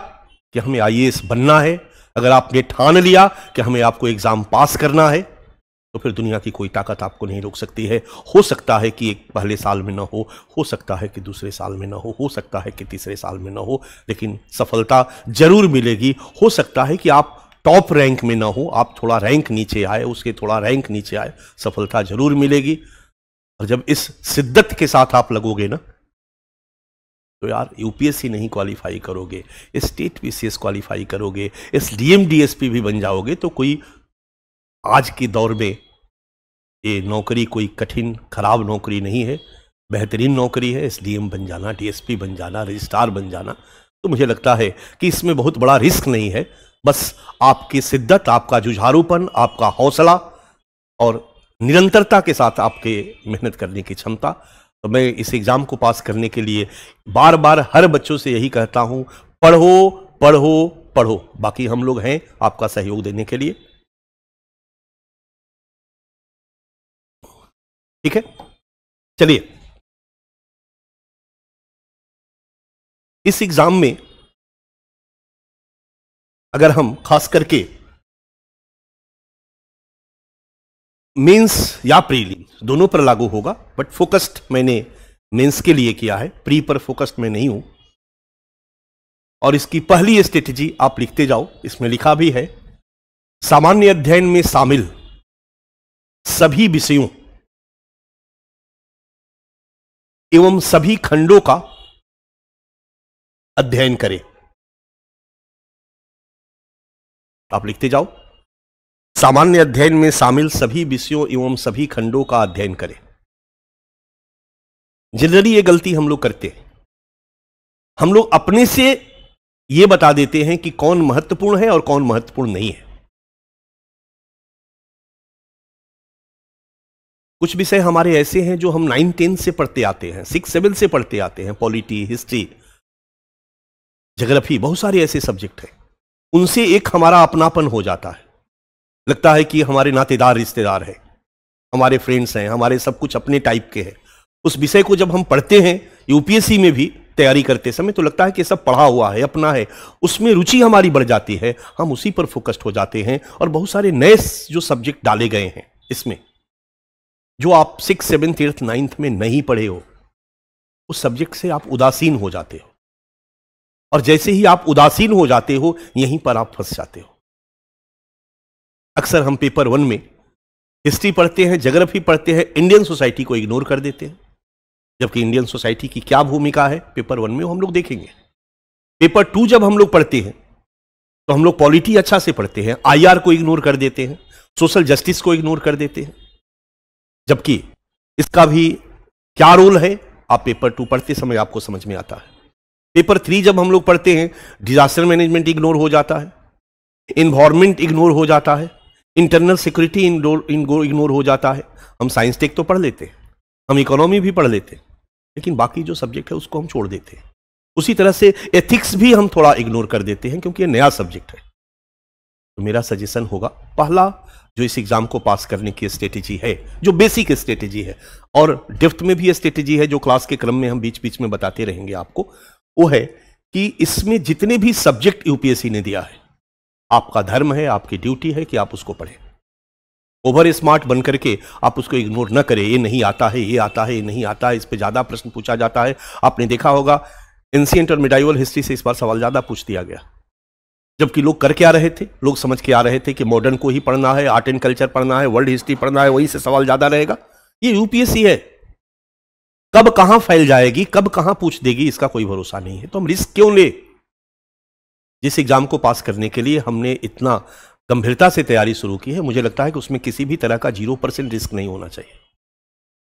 कि हमें आई बनना है अगर आपने ठान लिया कि हमें आपको एग्ज़ाम पास करना है तो फिर दुनिया की कोई ताकत आपको नहीं रोक सकती है हो सकता है कि एक पहले साल में ना हो हो सकता है कि दूसरे साल में ना हो हो सकता है कि तीसरे साल में ना हो लेकिन सफलता ज़रूर मिलेगी हो सकता है कि आप टॉप रैंक में ना हो आप थोड़ा रैंक नीचे आए उसके थोड़ा रैंक नीचे आए सफलता ज़रूर मिलेगी और जब इस शिद्दत के साथ आप लगोगे ना तो यार यूपीएससी नहीं क्वालिफाई करोगे स्टेट पीसीएस क्वालिफाई करोगे इस डीएमडीएसपी भी बन जाओगे तो कोई आज के दौर में ये नौकरी कोई कठिन खराब नौकरी नहीं है बेहतरीन नौकरी है एस डीएम बन जाना डीएसपी बन जाना रजिस्ट्रार बन जाना तो मुझे लगता है कि इसमें बहुत बड़ा रिस्क नहीं है बस आपकी शिद्दत आपका जुझारूपन आपका हौसला और निरंतरता के साथ आपके मेहनत करने की क्षमता तो मैं इस एग्ज़ाम को पास करने के लिए बार बार हर बच्चों से यही कहता हूं पढ़ो पढ़ो पढ़ो बाकी हम लोग हैं आपका सहयोग देने के लिए ठीक है चलिए इस एग्ज़ाम में अगर हम खास करके मेंस या प्रीलिम्स दोनों पर लागू होगा बट फोकस्ड मैंने मेंस के लिए किया है प्री पर फोकस्ड मैं नहीं हूं और इसकी पहली स्ट्रेटजी आप लिखते जाओ इसमें लिखा भी है सामान्य अध्ययन में शामिल सभी विषयों एवं सभी खंडों का अध्ययन करें आप लिखते जाओ सामान्य अध्ययन में शामिल सभी विषयों एवं सभी खंडों का अध्ययन करें जनरली ये गलती हम लोग करते हैं हम लोग अपने से ये बता देते हैं कि कौन महत्वपूर्ण है और कौन महत्वपूर्ण नहीं है कुछ विषय हमारे ऐसे हैं जो हम नाइन टेन से पढ़ते आते हैं सिक्स सेवन से पढ़ते आते हैं पॉलिटी हिस्ट्री जोग्राफी बहुत सारे ऐसे सब्जेक्ट हैं उनसे एक हमारा अपनापन हो जाता है लगता है कि हमारे नातेदार रिश्तेदार हैं हमारे फ्रेंड्स हैं हमारे सब कुछ अपने टाइप के हैं उस विषय को जब हम पढ़ते हैं यूपीएससी में भी तैयारी करते समय तो लगता है कि सब पढ़ा हुआ है अपना है उसमें रुचि हमारी बढ़ जाती है हम उसी पर फोकस्ड हो जाते हैं और बहुत सारे नए जो सब्जेक्ट डाले गए हैं इसमें जो आप सिक्स सेवन्थ एट्थ नाइन्थ में नहीं पढ़े हो उस सब्जेक्ट से आप उदासीन हो जाते हो और जैसे ही आप उदासीन हो जाते हो यहीं पर आप फंस जाते हो अक्सर हम पेपर वन में हिस्ट्री पढ़ते हैं जोग्राफी पढ़ते हैं इंडियन सोसाइटी को इग्नोर कर देते हैं जबकि इंडियन सोसाइटी की क्या भूमिका है पेपर वन में हम लोग देखेंगे पेपर टू जब हम लोग पढ़ते हैं तो हम लोग पॉलिटी अच्छा से पढ़ते हैं आईआर को इग्नोर कर देते हैं सोशल जस्टिस को इग्नोर कर देते हैं जबकि इसका भी क्या रोल है आप पेपर टू पढ़ते समय आपको समझ में आता है पेपर थ्री जब हम लोग पढ़ते हैं डिजास्टर मैनेजमेंट इग्नोर हो जाता है इन्वायरमेंट इग्नोर हो जाता है इंटरनल सिक्योरिटी इग्नोर हो जाता है हम साइंस टेक तो पढ़ लेते हैं हम इकोनॉमी भी पढ़ लेते हैं लेकिन बाकी जो सब्जेक्ट है उसको हम छोड़ देते हैं उसी तरह से एथिक्स भी हम थोड़ा इग्नोर कर देते हैं क्योंकि ये नया सब्जेक्ट है तो मेरा सजेशन होगा पहला जो इस एग्ज़ाम को पास करने की स्ट्रेटेजी है जो बेसिक स्ट्रेटेजी है और डिफ्थ में भी स्ट्रेटेजी है जो क्लास के क्रम में हम बीच बीच में बताते रहेंगे आपको वो है कि इसमें जितने भी सब्जेक्ट यूपीएससी ने दिया है आपका धर्म है आपकी ड्यूटी है कि आप उसको पढ़ें ओवर स्मार्ट बन करके आप उसको इग्नोर न करें ये नहीं आता है ये आता है ये नहीं आता है इस पर ज़्यादा प्रश्न पूछा जाता है आपने देखा होगा एंसियंट और मिडाइवल हिस्ट्री से इस बार सवाल ज़्यादा पूछ दिया गया जबकि लोग करके आ रहे थे लोग समझ के आ रहे थे कि मॉडर्न को ही पढ़ना है आर्ट एंड कल्चर पढ़ना है वर्ल्ड हिस्ट्री पढ़ना है वहीं से सवाल ज़्यादा रहेगा ये यूपीएससी है कब कहां फैल जाएगी कब कहां पूछ देगी इसका कोई भरोसा नहीं है तो हम रिस्क क्यों लें जिस एग्ज़ाम को पास करने के लिए हमने इतना गंभीरता से तैयारी शुरू की है मुझे लगता है कि उसमें किसी भी तरह का जीरो परसेंट रिस्क नहीं होना चाहिए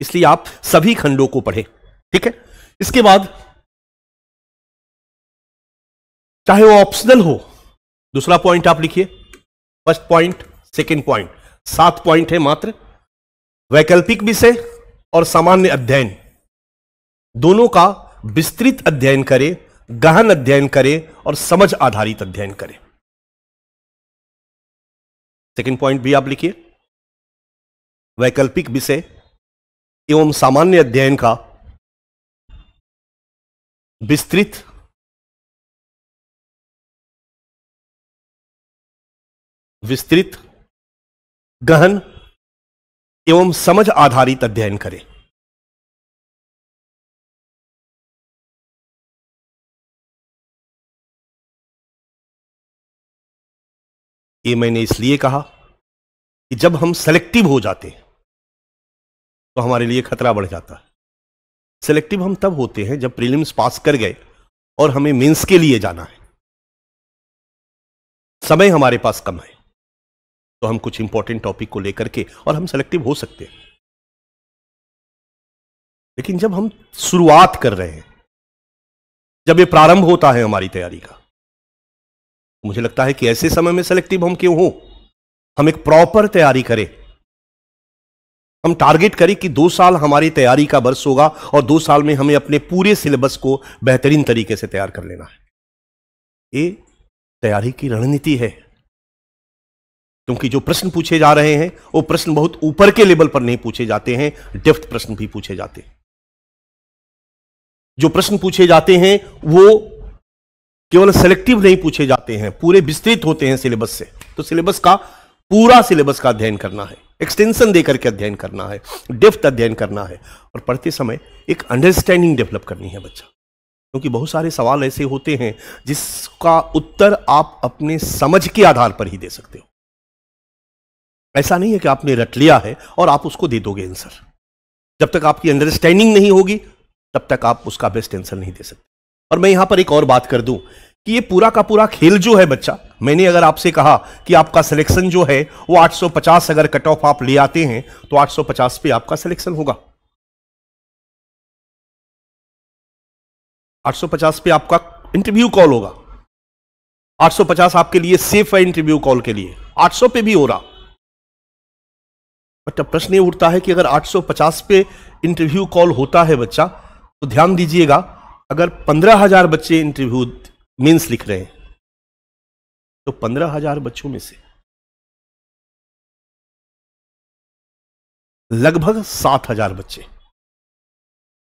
इसलिए आप सभी खंडों को पढ़ें ठीक है इसके बाद चाहे वो ऑप्शनल हो दूसरा पॉइंट आप लिखिए फर्स्ट पॉइंट सेकेंड पॉइंट सात पॉइंट है मात्र वैकल्पिक विषय और सामान्य अध्ययन दोनों का विस्तृत अध्ययन करें गहन अध्ययन करें और समझ आधारित अध्ययन करें सेकेंड पॉइंट भी आप लिखिए वैकल्पिक विषय एवं सामान्य अध्ययन का विस्तृत विस्तृत गहन एवं समझ आधारित अध्ययन करें ये मैंने इसलिए कहा कि जब हम सेलेक्टिव हो जाते हैं तो हमारे लिए खतरा बढ़ जाता है सेलेक्टिव हम तब होते हैं जब प्रीलिम्स पास कर गए और हमें मेंस के लिए जाना है समय हमारे पास कम है तो हम कुछ इंपॉर्टेंट टॉपिक को लेकर के और हम सेलेक्टिव हो सकते हैं लेकिन जब हम शुरुआत कर रहे हैं जब ये प्रारंभ होता है हमारी तैयारी का मुझे लगता है कि ऐसे समय में सेलेक्टिव हम क्यों हो हम एक प्रॉपर तैयारी करें हम टारगेट करें कि दो साल हमारी तैयारी का वर्ष होगा और दो साल में हमें अपने पूरे सिलेबस को बेहतरीन तरीके से तैयार कर लेना है ये तैयारी की रणनीति है क्योंकि जो प्रश्न पूछे जा रहे हैं वो प्रश्न बहुत ऊपर के लेवल पर नहीं पूछे जाते हैं डेफ्थ प्रश्न भी पूछे जाते हैं जो प्रश्न पूछे जाते हैं वो केवल सेलेक्टिव नहीं पूछे जाते हैं पूरे विस्तृत होते हैं सिलेबस से तो सिलेबस का पूरा सिलेबस का अध्ययन करना है एक्सटेंशन देकर के अध्ययन करना है डेफ्थ अध्ययन करना है और पढ़ते समय एक अंडरस्टैंडिंग डेवलप करनी है बच्चा क्योंकि बहुत सारे सवाल ऐसे होते हैं जिसका उत्तर आप अपने समझ के आधार पर ही दे सकते हो ऐसा नहीं है कि आपने रट लिया है और आप उसको दे दोगे आंसर जब तक आपकी अंडरस्टैंडिंग नहीं होगी तब तक आप उसका बेस्ट आंसर नहीं दे सकते और मैं यहां पर एक और बात कर दूं कि ये पूरा का पूरा खेल जो है बच्चा मैंने अगर आपसे कहा कि आपका सिलेक्शन जो है वो 850 अगर कट ऑफ आप ले आते हैं तो 850 पे आपका सिलेक्शन होगा 850 पे आपका इंटरव्यू कॉल होगा 850 आपके लिए सेफ है इंटरव्यू कॉल के लिए 800 पे भी हो रहा बट अब प्रश्न ये उठता है कि अगर 850 पे इंटरव्यू कॉल होता है बच्चा तो ध्यान दीजिएगा अगर पंद्रह हजार बच्चे इंटरव्यू मीन्स लिख रहे हैं तो पंद्रह हजार बच्चों में से लगभग सात हजार बच्चे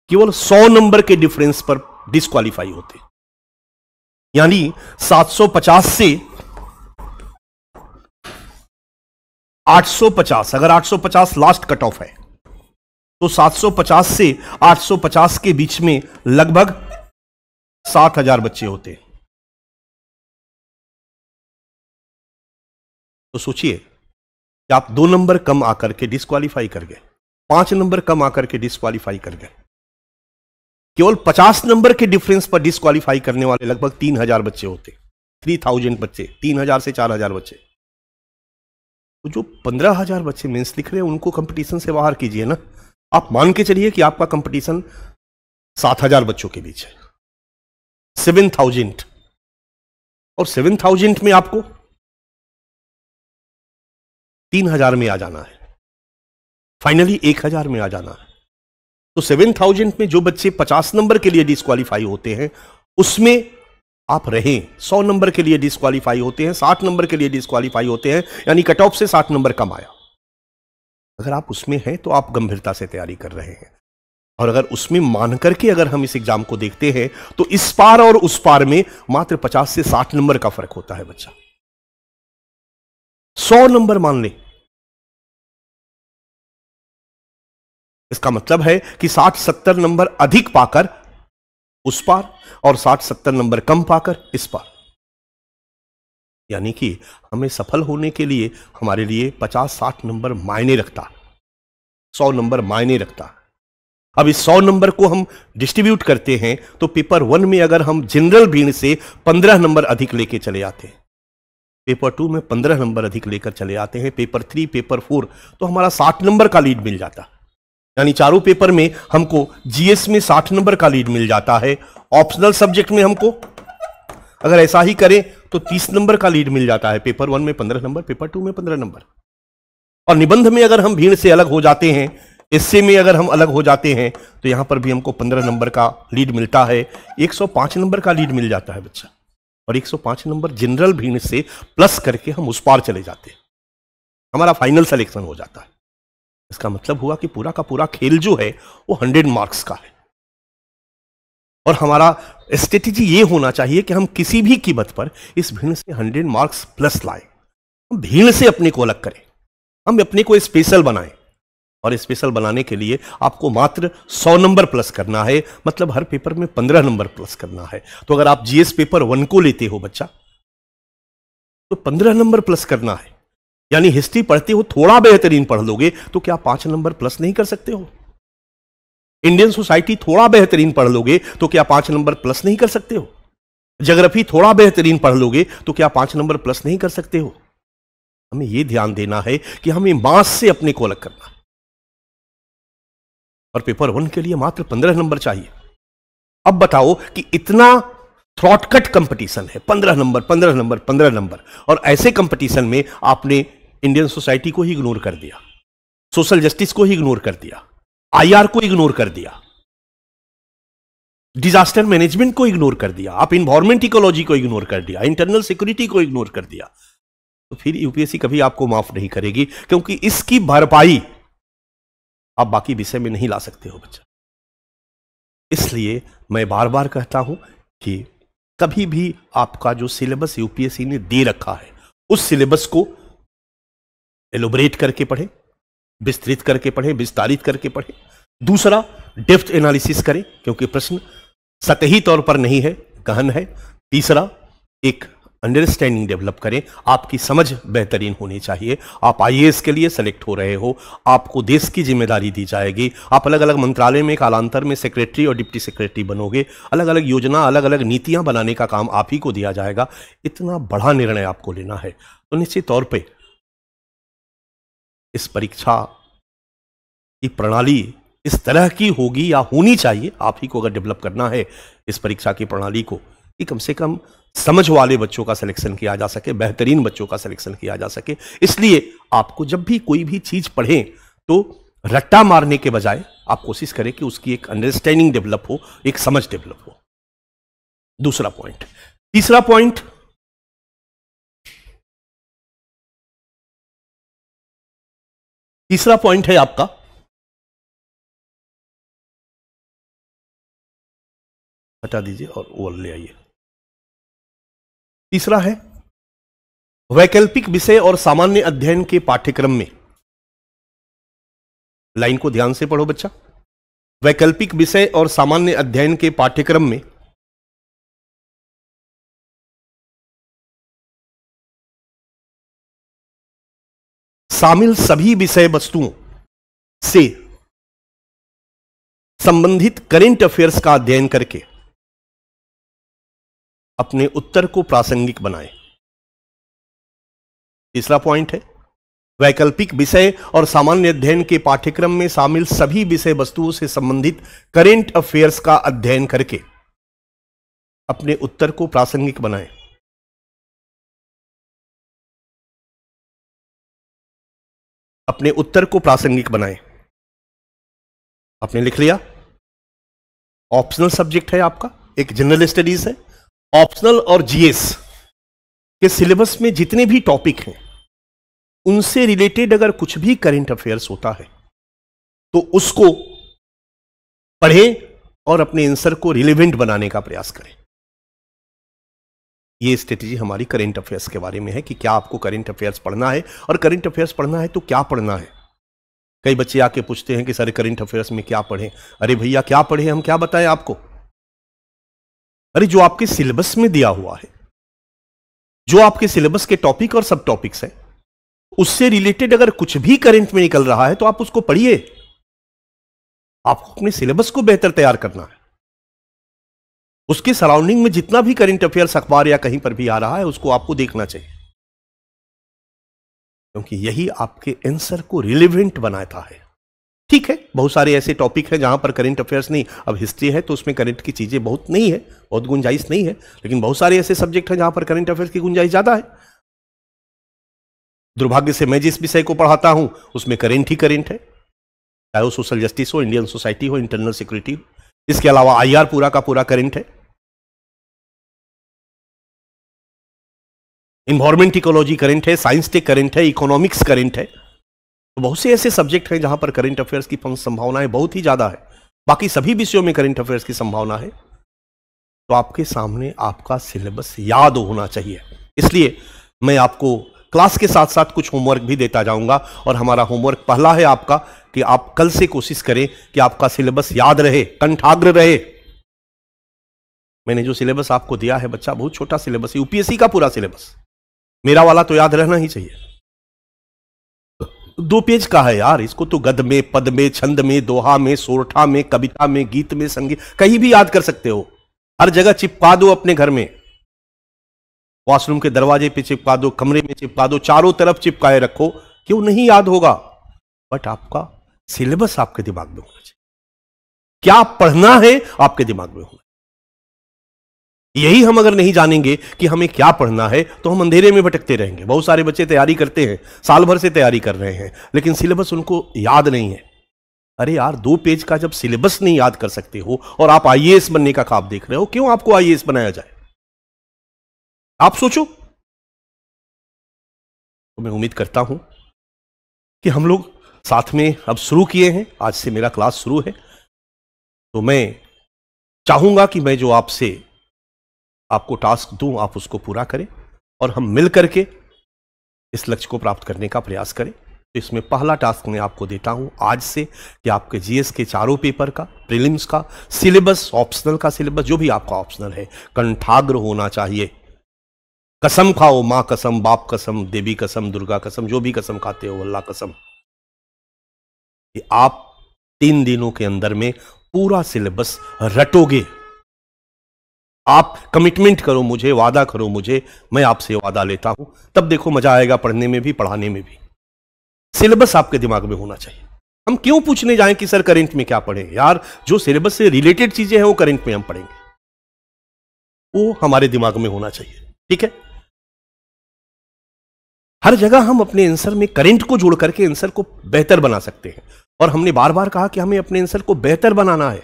केवल सौ नंबर के डिफरेंस पर डिस्कालीफाई होते यानी सात सौ पचास से आठ सौ पचास अगर आठ सौ पचास लास्ट कट ऑफ है तो 750 से 850 के बीच में लगभग सात हजार बच्चे होते तो सोचिए कि आप दो नंबर कम आकर के डिस्कालीफाई कर गए पांच नंबर कम आकर के डिस्कालीफाई कर गए केवल पचास नंबर के डिफरेंस पर डिस्कालीफाई करने वाले लगभग तीन हजार बच्चे होते थ्री थाउजेंड बच्चे तीन हजार से चार हजार बच्चे तो जो पंद्रह हजार बच्चे मेंस लिख रहे हैं उनको कंपटीशन से बाहर कीजिए ना आप मान के चलिए कि आपका कंपटीशन सात हजार बच्चों के बीच है सेवन थाउजेंड और सेवन थाउजेंड में आपको तीन हजार में आ जाना है फाइनली एक हजार में आ जाना है तो सेवन थाउजेंड में जो बच्चे पचास नंबर के लिए डिस्कालीफाई होते हैं उसमें आप रहें सौ नंबर के लिए डिस्कालीफाई होते हैं साठ नंबर के लिए डिस्कालीफाई होते हैं यानी कट ऑफ से साठ नंबर कम आया अगर आप उसमें हैं तो आप गंभीरता से तैयारी कर रहे हैं और अगर उसमें मान करके अगर हम इस एग्जाम को देखते हैं तो इस पार और उस पार में मात्र 50 से 60 नंबर का फर्क होता है बच्चा 100 नंबर मान ले इसका मतलब है कि 60-70 नंबर अधिक पाकर उस पार और 60-70 नंबर कम पाकर इस पार यानी कि हमें सफल होने के लिए हमारे लिए 50-60 नंबर मायने रखता 100 नंबर मायने रखता अब इस सौ नंबर को हम डिस्ट्रीब्यूट करते हैं तो पेपर वन में अगर हम जनरल भीड़ से पंद्रह नंबर अधिक लेके चले आते हैं पेपर टू में पंद्रह नंबर अधिक लेकर चले आते हैं पेपर थ्री पेपर फोर तो हमारा साठ नंबर का लीड मिल जाता यानी चारों पेपर में हमको जीएस में साठ नंबर का लीड मिल जाता है ऑप्शनल सब्जेक्ट में हमको अगर ऐसा ही करें तो तीस नंबर का लीड मिल जाता है पेपर वन में पंद्रह नंबर पेपर टू में पंद्रह नंबर और निबंध में अगर हम भीड़ से अलग हो जाते हैं इससे में अगर हम अलग हो जाते हैं तो यहाँ पर भी हमको पंद्रह नंबर का लीड मिलता है एक सौ पाँच नंबर का लीड मिल जाता है बच्चा और एक सौ पाँच नंबर जनरल भीड़ से प्लस करके हम उस पार चले जाते हैं हमारा फाइनल सिलेक्शन हो जाता है इसका मतलब हुआ कि पूरा का पूरा खेल जो है वो हंड्रेड मार्क्स का है और हमारा स्ट्रेटेजी ये होना चाहिए कि हम किसी भी कीमत पर इस भीड़ से हंड्रेड मार्क्स प्लस लाएं हम भीड़ से अपने को अलग करें हम अपने को स्पेशल बनाएं और स्पेशल बनाने के लिए आपको मात्र 100 नंबर प्लस करना है मतलब हर पेपर में 15 नंबर प्लस करना है तो अगर आप जीएस पेपर वन को लेते हो बच्चा तो 15 नंबर प्लस करना है यानी हिस्ट्री पढ़ते हो थोड़ा बेहतरीन पढ़ लोगे तो क्या पांच नंबर प्लस नहीं कर सकते हो इंडियन सोसाइटी थोड़ा बेहतरीन पढ़ लोगे तो क्या पांच नंबर प्लस नहीं कर सकते हो जोग्राफी थोड़ा बेहतरीन पढ़ लोगे तो क्या पांच नंबर प्लस नहीं कर सकते हो हमें यह ध्यान देना है कि हमें मास से अपने को अलग करना और पेपर वन के लिए मात्र पंद्रह नंबर चाहिए अब बताओ कि इतना शॉर्टकट कंपटीशन है पंद्रह नंबर पंद्रह नंबर पंद्रह नंबर और ऐसे कंपटीशन में आपने इंडियन सोसाइटी को ही इग्नोर कर दिया सोशल जस्टिस को ही इग्नोर कर दिया आईआर को इग्नोर कर दिया डिजास्टर मैनेजमेंट को इग्नोर कर दिया आप इन्वायरमेंट इकोलॉजी को इग्नोर कर दिया इंटरनल सिक्योरिटी को इग्नोर कर दिया तो फिर यूपीएससी कभी आपको माफ नहीं करेगी क्योंकि इसकी भरपाई आप बाकी विषय में नहीं ला सकते हो बच्चा इसलिए मैं बार बार कहता हूं कि कभी भी आपका जो सिलेबस यूपीएससी ने दे रखा है उस सिलेबस को एलोबरेट करके पढ़ें विस्तृत करके पढ़ें विस्तारित करके पढ़ें दूसरा डेफ्थ एनालिसिस करें क्योंकि प्रश्न सतही तौर पर नहीं है गहन है तीसरा एक अंडरस्टैंडिंग डेवलप करें आपकी समझ बेहतरीन होनी चाहिए आप आई के लिए सेलेक्ट हो रहे हो आपको देश की जिम्मेदारी दी जाएगी आप अलग अलग मंत्रालय में कालांतर में सेक्रेटरी और डिप्टी सेक्रेटरी बनोगे अलग अलग योजना अलग अलग नीतियां बनाने का काम आप ही को दिया जाएगा इतना बड़ा निर्णय आपको लेना है तो निश्चित तौर पर इस परीक्षा की प्रणाली इस तरह की होगी या होनी चाहिए आप ही को अगर डेवलप करना है इस परीक्षा की प्रणाली को कि कम से कम समझ वाले बच्चों का सिलेक्शन किया जा सके बेहतरीन बच्चों का सिलेक्शन किया जा सके इसलिए आपको जब भी कोई भी चीज़ पढ़ें तो रट्टा मारने के बजाय आप कोशिश करें कि उसकी एक अंडरस्टैंडिंग डेवलप हो एक समझ डेवलप हो दूसरा पॉइंट तीसरा पॉइंट तीसरा पॉइंट है आपका हटा दीजिए और ओवर ले आइए तीसरा है वैकल्पिक विषय और सामान्य अध्ययन के पाठ्यक्रम में लाइन को ध्यान से पढ़ो बच्चा वैकल्पिक विषय और सामान्य अध्ययन के पाठ्यक्रम में शामिल सभी विषय वस्तुओं से संबंधित करेंट अफेयर्स का अध्ययन करके अपने उत्तर को प्रासंगिक बनाए तीसरा पॉइंट है वैकल्पिक विषय और सामान्य अध्ययन के पाठ्यक्रम में शामिल सभी विषय वस्तुओं से संबंधित करेंट अफेयर्स का अध्ययन करके अपने उत्तर को प्रासंगिक बनाए अपने उत्तर को प्रासंगिक बनाए आपने लिख लिया ऑप्शनल सब्जेक्ट है आपका एक जनरल स्टडीज है ऑप्शनल और जीएस के सिलेबस में जितने भी टॉपिक हैं उनसे रिलेटेड अगर कुछ भी करंट अफेयर्स होता है तो उसको पढ़ें और अपने आंसर को रिलेवेंट बनाने का प्रयास करें यह स्ट्रेटेजी हमारी करंट अफेयर्स के बारे में है कि क्या आपको करेंट अफेयर्स पढ़ना है और करंट अफेयर्स पढ़ना है तो क्या पढ़ना है कई बच्चे आके पूछते हैं कि सर करंट अफेयर्स में क्या पढ़ें अरे भैया क्या पढ़ें हम क्या बताएं आपको अरे जो आपके सिलेबस में दिया हुआ है जो आपके सिलेबस के टॉपिक और सब टॉपिक्स हैं उससे रिलेटेड अगर कुछ भी करंट में निकल रहा है तो आप उसको पढ़िए आपको अपने सिलेबस को बेहतर तैयार करना है उसके सराउंडिंग में जितना भी करंट अफेयर्स अखबार या कहीं पर भी आ रहा है उसको आपको देखना चाहिए क्योंकि यही आपके आंसर को रिलेवेंट बनाता है ठीक है बहुत सारे ऐसे टॉपिक हैं जहाँ पर करंट अफेयर्स नहीं अब हिस्ट्री है तो उसमें करंट की चीज़ें बहुत नहीं है बहुत गुंजाइश नहीं है लेकिन बहुत सारे ऐसे सब्जेक्ट हैं जहाँ पर करंट अफेयर्स की गुंजाइश ज़्यादा है दुर्भाग्य से मैं जिस विषय को पढ़ाता हूँ उसमें करेंट ही करेंट है चाहे वो सोशल जस्टिस हो इंडियन सोसाइटी हो इंटरनल सिक्योरिटी हो इसके अलावा आई पूरा का पूरा करेंट है इन्वायरमेंट इकोलॉजी करेंट है साइंस टेक करेंट है इकोनॉमिक्स करेंट है तो बहुत से ऐसे सब्जेक्ट हैं जहां पर करंट अफेयर्स की संभावनाएं बहुत ही ज़्यादा है बाकी सभी विषयों में करंट अफेयर्स की संभावना है तो आपके सामने आपका सिलेबस याद होना चाहिए इसलिए मैं आपको क्लास के साथ साथ कुछ होमवर्क भी देता जाऊंगा और हमारा होमवर्क पहला है आपका कि आप कल से कोशिश करें कि आपका सिलेबस याद रहे कंठाग्र रहे मैंने जो सिलेबस आपको दिया है बच्चा बहुत छोटा सिलेबस है यूपीएससी का पूरा सिलेबस मेरा वाला तो याद रहना ही चाहिए दो पेज का है यार इसको तो गद में पद में छंद में दोहा में सोरठा में कविता में गीत में संगीत कहीं भी याद कर सकते हो हर जगह चिपका दो अपने घर में वॉशरूम के दरवाजे पे चिपका दो कमरे में चिपका दो चारों तरफ चिपकाए रखो क्यों नहीं याद होगा बट आपका सिलेबस आपके दिमाग में होना चाहिए क्या पढ़ना है आपके दिमाग में होना यही हम अगर नहीं जानेंगे कि हमें क्या पढ़ना है तो हम अंधेरे में भटकते रहेंगे बहुत सारे बच्चे तैयारी करते हैं साल भर से तैयारी कर रहे हैं लेकिन सिलेबस उनको याद नहीं है अरे यार दो पेज का जब सिलेबस नहीं याद कर सकते हो और आप आई बनने का खाब देख रहे हो क्यों आपको आई बनाया जाए आप सोचो तो मैं उम्मीद करता हूं कि हम लोग साथ में अब शुरू किए हैं आज से मेरा क्लास शुरू है तो मैं चाहूंगा कि मैं जो आपसे आपको टास्क दूं आप उसको पूरा करें और हम मिल करके इस लक्ष्य को प्राप्त करने का प्रयास करें तो इसमें पहला टास्क मैं आपको देता हूं आज से कि आपके जीएस के चारों पेपर का प्रीलिम्स का सिलेबस ऑप्शनल का सिलेबस जो भी आपका ऑप्शनल है कंठाग्र होना चाहिए कसम खाओ माँ कसम बाप कसम देवी कसम दुर्गा कसम जो भी कसम खाते हो अल्लाह कसम कि आप तीन दिनों के अंदर में पूरा सिलेबस रटोगे आप कमिटमेंट करो मुझे वादा करो मुझे मैं आपसे वादा लेता हूं तब देखो मजा आएगा पढ़ने में भी पढ़ाने में भी सिलेबस आपके दिमाग में होना चाहिए हम क्यों पूछने जाएं कि सर करंट में क्या पढ़ें यार जो सिलेबस से रिलेटेड चीजें हैं वो करंट में हम पढ़ेंगे वो हमारे दिमाग में होना चाहिए ठीक है हर जगह हम अपने आंसर में करंट को जोड़ करके आंसर को बेहतर बना सकते हैं और हमने बार बार कहा कि हमें अपने आंसर को बेहतर बनाना है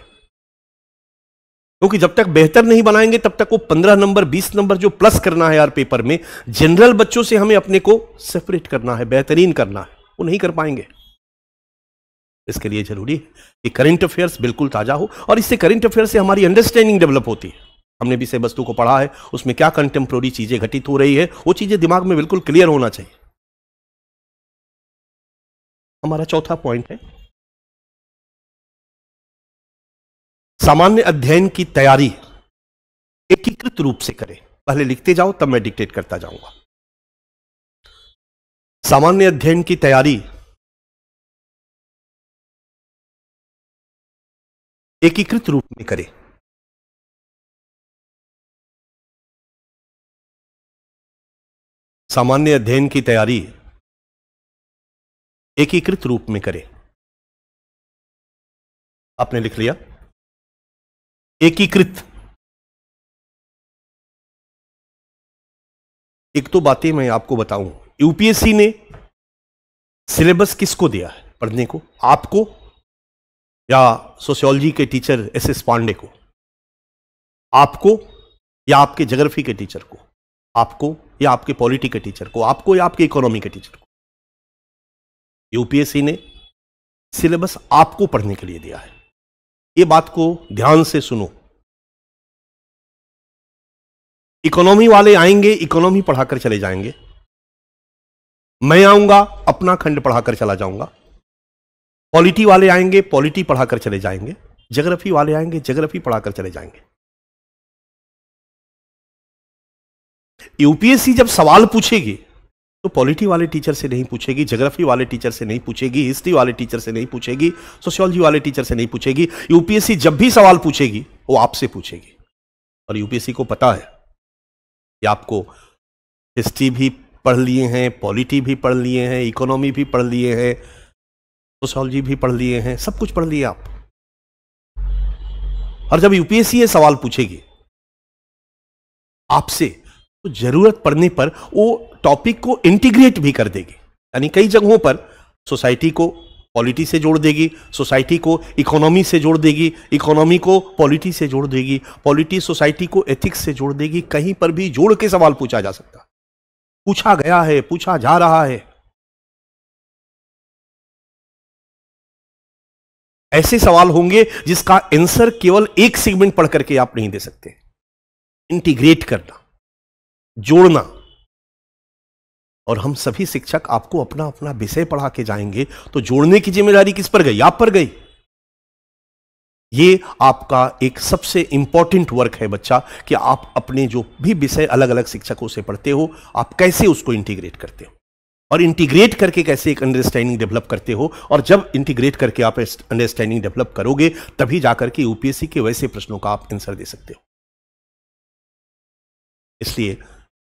क्योंकि जब तक बेहतर नहीं बनाएंगे तब तक वो पंद्रह नंबर बीस नंबर जो प्लस करना है यार पेपर में जनरल बच्चों से हमें अपने को सेपरेट करना है बेहतरीन करना है वो नहीं कर पाएंगे इसके लिए जरूरी है कि करंट अफेयर्स बिल्कुल ताज़ा हो और इससे करंट अफेयर से हमारी अंडरस्टैंडिंग डेवलप होती है हमने भी विषय वस्तु को पढ़ा है उसमें क्या कंटेम्प्रोरी चीज़ें घटित हो रही है वो चीज़ें दिमाग में बिल्कुल क्लियर होना चाहिए हमारा चौथा पॉइंट है सामान्य अध्ययन की तैयारी एकीकृत रूप से करें पहले लिखते जाओ तब मैं डिक्टेट करता जाऊंगा सामान्य अध्ययन की तैयारी एकीकृत रूप में करें सामान्य अध्ययन की तैयारी एकीकृत रूप में करें आपने लिख लिया एकीकृत एक तो बातें मैं आपको बताऊं यूपीएससी ने सिलेबस किसको दिया है पढ़ने को आपको या सोशियोलॉजी के टीचर एस एस पांडे को आपको या आपके जोग्राफी के टीचर को आपको या आपके पॉलिटी के टीचर को आपको या आपके इकोनॉमी के टीचर को यूपीएससी ने सिलेबस आपको पढ़ने के लिए दिया है ये बात को ध्यान से सुनो इकोनॉमी वाले आएंगे इकोनॉमी पढ़ाकर चले जाएंगे मैं आऊंगा अपना खंड पढ़ाकर चला जाऊंगा पॉलिटी वाले आएंगे पॉलिटी पढ़ाकर चले जाएंगे ज्योग्राफी वाले आएंगे ज्योग्राफी पढ़ाकर चले जाएंगे यूपीएससी जब सवाल पूछेगी तो पॉलिटी वाले टीचर से नहीं पूछेगी जोग्राफी वाले टीचर से नहीं पूछेगी हिस्ट्री वाले टीचर से नहीं पूछेगी सोशियोलॉजी वाले टीचर से नहीं पूछेगी यूपीएससी जब भी सवाल पूछेगी वो आपसे पूछेगी और यूपीएससी को पता है कि आपको हिस्ट्री भी पढ़ लिए हैं पॉलिटी भी पढ़ लिए हैं इकोनॉमी भी पढ़ लिए हैं सोशोलॉजी भी पढ़ लिए हैं सब कुछ पढ़ लिए आप और जब यूपीएससी ये सवाल पूछेगी आपसे तो जरूरत पड़ने पर वो टॉपिक को इंटीग्रेट भी कर देगी यानी कई जगहों पर सोसाइटी को पॉलिटी से जोड़ देगी सोसाइटी को इकोनॉमी से जोड़ देगी इकोनॉमी को पॉलिटी से जोड़ देगी पॉलिटी सोसाइटी को एथिक्स से जोड़ देगी कहीं पर भी जोड़ के सवाल पूछा जा सकता पूछा गया है पूछा जा रहा है ऐसे सवाल होंगे जिसका आंसर केवल एक सेगमेंट पढ़ करके आप नहीं दे सकते इंटीग्रेट करना जोड़ना और हम सभी शिक्षक आपको अपना अपना विषय पढ़ा के जाएंगे तो जोड़ने की जिम्मेदारी किस पर गई आप पर गई ये आपका एक सबसे इंपॉर्टेंट वर्क है बच्चा कि आप अपने जो भी विषय अलग अलग शिक्षकों से पढ़ते हो आप कैसे उसको इंटीग्रेट करते हो और इंटीग्रेट करके कैसे एक अंडरस्टैंडिंग डेवलप करते हो और जब इंटीग्रेट करके आप अंडरस्टैंडिंग डेवलप करोगे तभी जाकर के यूपीएससी के वैसे प्रश्नों का आप आंसर दे सकते हो इसलिए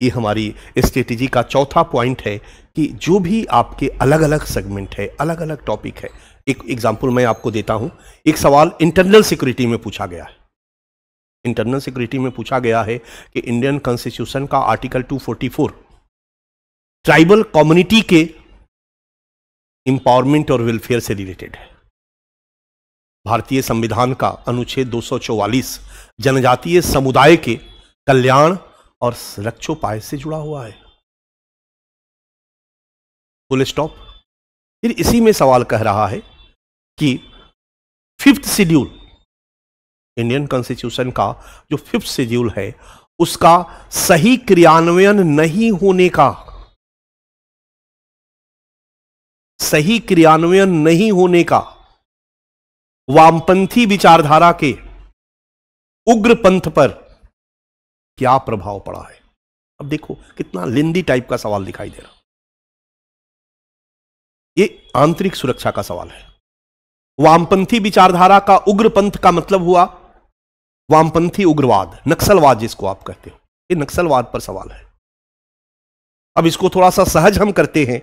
ये हमारी स्ट्रेटजी का चौथा पॉइंट है कि जो भी आपके अलग अलग सेगमेंट है अलग अलग टॉपिक है एक एग्जाम्पल मैं आपको देता हूं एक सवाल इंटरनल सिक्योरिटी में पूछा गया है इंटरनल सिक्योरिटी में पूछा गया है कि इंडियन कॉन्स्टिट्यूशन का आर्टिकल 244 ट्राइबल कम्युनिटी के इंपावरमेंट और वेलफेयर से रिलेटेड है भारतीय संविधान का अनुच्छेद 244 जनजातीय समुदाय के कल्याण और रक्षोपाय से जुड़ा हुआ है फुल स्टॉप फिर इसी में सवाल कह रहा है कि फिफ्थ शेड्यूल इंडियन कॉन्स्टिट्यूशन का जो फिफ्थ शेड्यूल है उसका सही क्रियान्वयन नहीं होने का सही क्रियान्वयन नहीं होने का वामपंथी विचारधारा के उग्र पंथ पर क्या प्रभाव पड़ा है अब देखो कितना लिंदी टाइप का सवाल दिखाई दे रहा ये आंतरिक सुरक्षा का सवाल है वामपंथी विचारधारा का पंथ का मतलब हुआ वामपंथी उग्रवाद नक्सलवाद जिसको आप कहते हो ये नक्सलवाद पर सवाल है अब इसको थोड़ा सा सहज हम करते हैं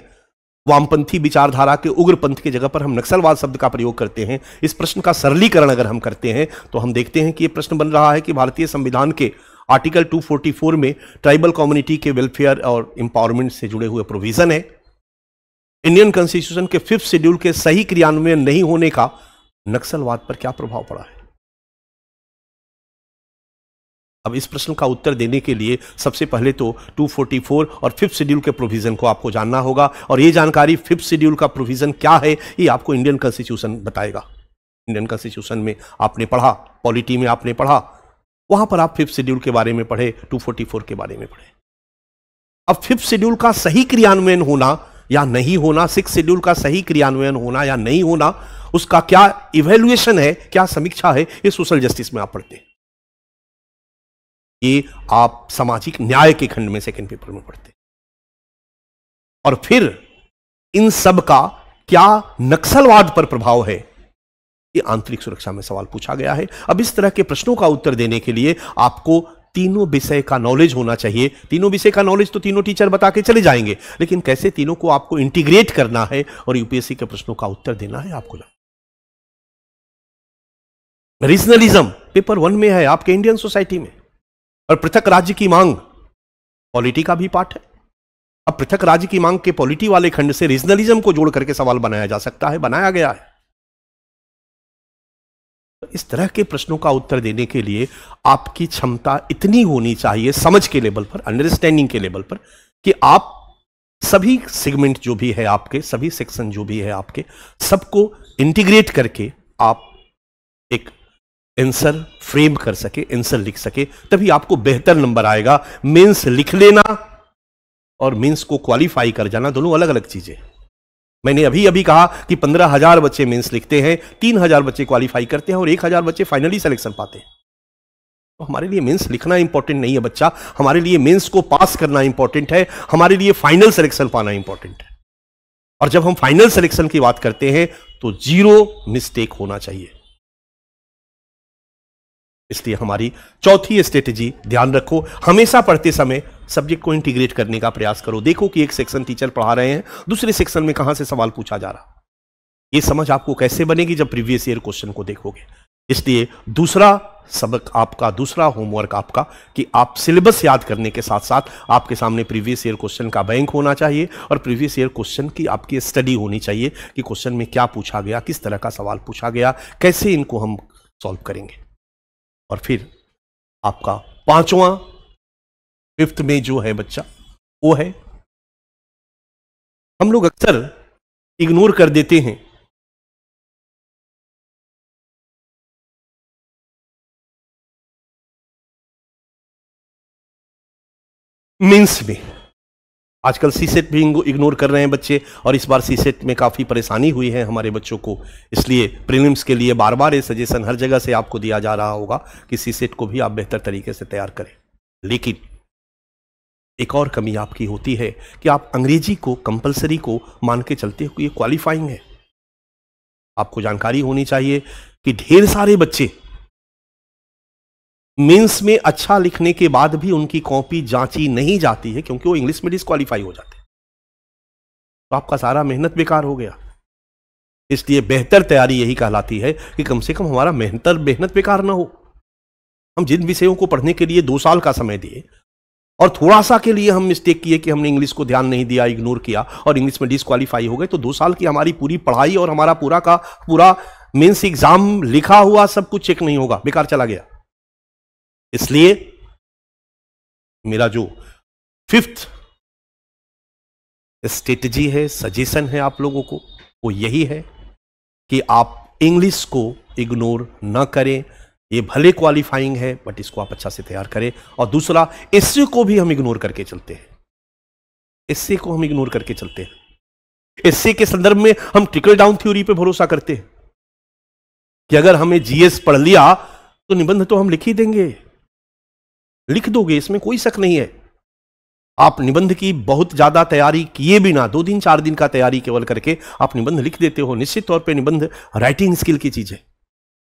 वामपंथी विचारधारा के उग्रपंथ की जगह पर हम नक्सलवाद शब्द का प्रयोग करते हैं इस प्रश्न का सरलीकरण अगर हम करते हैं तो हम देखते हैं कि यह प्रश्न बन रहा है कि भारतीय संविधान के आर्टिकल 244 में ट्राइबल कम्युनिटी के वेलफेयर और एम्पावरमेंट से जुड़े हुए प्रोविज़न है इंडियन कॉन्स्टिट्यूशन के फिफ्थ शेड्यूल के सही क्रियान्वयन नहीं होने का नक्सलवाद पर क्या प्रभाव पड़ा है अब इस प्रश्न का उत्तर देने के लिए सबसे पहले तो 244 और फिफ्थ शेड्यूल के प्रोविज़न को आपको जानना होगा और यह जानकारी फिफ्थ शेड्यूल का प्रोविज़न क्या है ये आपको इंडियन कॉन्स्टिट्यूशन बताएगा इंडियन कॉन्स्टिट्यूशन में आपने पढ़ा पॉलिटी में आपने पढ़ा वहां पर आप फिफ्थ शेड्यूल के बारे में पढ़े 244 के बारे में पढ़े अब फिफ्थ शेड्यूल का सही क्रियान्वयन होना या नहीं होना सिक्स शेड्यूल का सही क्रियान्वयन होना या नहीं होना उसका क्या इवेल्युएशन है क्या समीक्षा है ये सोशल जस्टिस में आप पढ़ते हैं ये आप सामाजिक न्याय के खंड में सेकेंड पेपर में पढ़ते हैं और फिर इन सब का क्या नक्सलवाद पर प्रभाव है ये आंतरिक सुरक्षा में सवाल पूछा गया है अब इस तरह के प्रश्नों का उत्तर देने के लिए आपको तीनों विषय का नॉलेज होना चाहिए तीनों विषय का नॉलेज तो तीनों टीचर बता के चले जाएंगे लेकिन कैसे तीनों को आपको इंटीग्रेट करना है और यूपीएससी के प्रश्नों का उत्तर देना है आपको रीजनलिज्म पेपर वन में है आपके इंडियन सोसाइटी में और पृथक राज्य की मांग पॉलिटी का भी पाठ है अब पृथक राज्य की मांग के पॉलिटी वाले खंड से रीजनलिज्म को जोड़ करके सवाल बनाया जा सकता है बनाया गया है तो इस तरह के प्रश्नों का उत्तर देने के लिए आपकी क्षमता इतनी होनी चाहिए समझ के लेवल पर अंडरस्टैंडिंग के लेवल पर कि आप सभी सेगमेंट जो भी है आपके सभी सेक्शन जो भी है आपके सबको इंटीग्रेट करके आप एक एंसर फ्रेम कर सके एंसर लिख सके तभी आपको बेहतर नंबर आएगा मेंस लिख लेना और मेंस को क्वालिफाई कर जाना दोनों अलग अलग चीजें मैंने अभी अभी कहा कि पंद्रह हजार बच्चे मेंस लिखते हैं तीन हजार बच्चे क्वालिफाई करते हैं और एक हजार बच्चे फाइनली सिलेक्शन पाते हैं तो हमारे लिए मेंस लिखना इंपॉर्टेंट नहीं है बच्चा हमारे लिए मेंस को पास करना इंपॉर्टेंट है हमारे लिए फाइनल सिलेक्शन पाना इंपॉर्टेंट है और जब हम फाइनल सिलेक्शन की बात करते हैं तो जीरो मिस्टेक होना चाहिए इसलिए हमारी चौथी स्ट्रेटेजी ध्यान रखो हमेशा पढ़ते समय सब्जेक्ट को इंटीग्रेट करने का प्रयास करो देखो कि एक सेक्शन टीचर पढ़ा रहे हैं दूसरे सेक्शन में कहां से सवाल पूछा जा रहा ये समझ आपको कैसे बनेगी जब प्रीवियस ईयर क्वेश्चन को देखोगे इसलिए दूसरा सबक आपका दूसरा होमवर्क आपका कि आप सिलेबस याद करने के साथ साथ आपके सामने प्रीवियस ईयर क्वेश्चन का बैंक होना चाहिए और प्रीवियस ईयर क्वेश्चन की आपकी स्टडी होनी चाहिए कि क्वेश्चन में क्या पूछा गया किस तरह का सवाल पूछा गया कैसे इनको हम सॉल्व करेंगे और फिर आपका पांचवा फिफ्थ में जो है बच्चा वो है हम लोग अक्सर इग्नोर कर देते हैं मीन्स में आजकल सी सेट भी इग्नोर कर रहे हैं बच्चे और इस बार सी सेट में काफ़ी परेशानी हुई है हमारे बच्चों को इसलिए प्रीलिम्स के लिए बार बार ये सजेशन हर जगह से आपको दिया जा रहा होगा कि सी सेट को भी आप बेहतर तरीके से तैयार करें लेकिन एक और कमी आपकी होती है कि आप अंग्रेजी को कंपलसरी को मान के चलते हो ये क्वालिफाइंग है आपको जानकारी होनी चाहिए कि ढेर सारे बच्चे मीन्स में अच्छा लिखने के बाद भी उनकी कॉपी जांची नहीं जाती है क्योंकि वो इंग्लिश में डिस्कालीफाई हो जाते तो आपका सारा मेहनत बेकार हो गया इसलिए बेहतर तैयारी यही कहलाती है कि कम से कम हमारा मेहनत मेहनत बेकार ना हो हम जिन विषयों को पढ़ने के लिए दो साल का समय दिए और थोड़ा सा के लिए हम मिस्टेक किए कि हमने इंग्लिश को ध्यान नहीं दिया इग्नोर किया और इंग्लिश में डिस्कालीफाई हो गए तो दो साल की हमारी पूरी पढ़ाई और हमारा पूरा का पूरा मीन्स एग्जाम लिखा हुआ सब कुछ चेक नहीं होगा बेकार चला गया इसलिए मेरा जो फिफ्थ स्ट्रेटजी है सजेशन है आप लोगों को वो यही है कि आप इंग्लिश को इग्नोर ना करें ये भले क्वालिफाइंग है बट इसको आप अच्छा से तैयार करें और दूसरा एससी को भी हम इग्नोर करके चलते हैं एससी को हम इग्नोर करके चलते हैं एससी के संदर्भ में हम ट्रिकल डाउन थ्योरी पे भरोसा करते हैं कि अगर हमें जीएस पढ़ लिया तो निबंध तो हम लिख ही देंगे लिख दोगे इसमें कोई शक नहीं है आप निबंध की बहुत ज्यादा तैयारी किए बिना दो दिन चार दिन का तैयारी केवल करके आप निबंध लिख देते हो निश्चित तौर पे निबंध राइटिंग स्किल की चीज है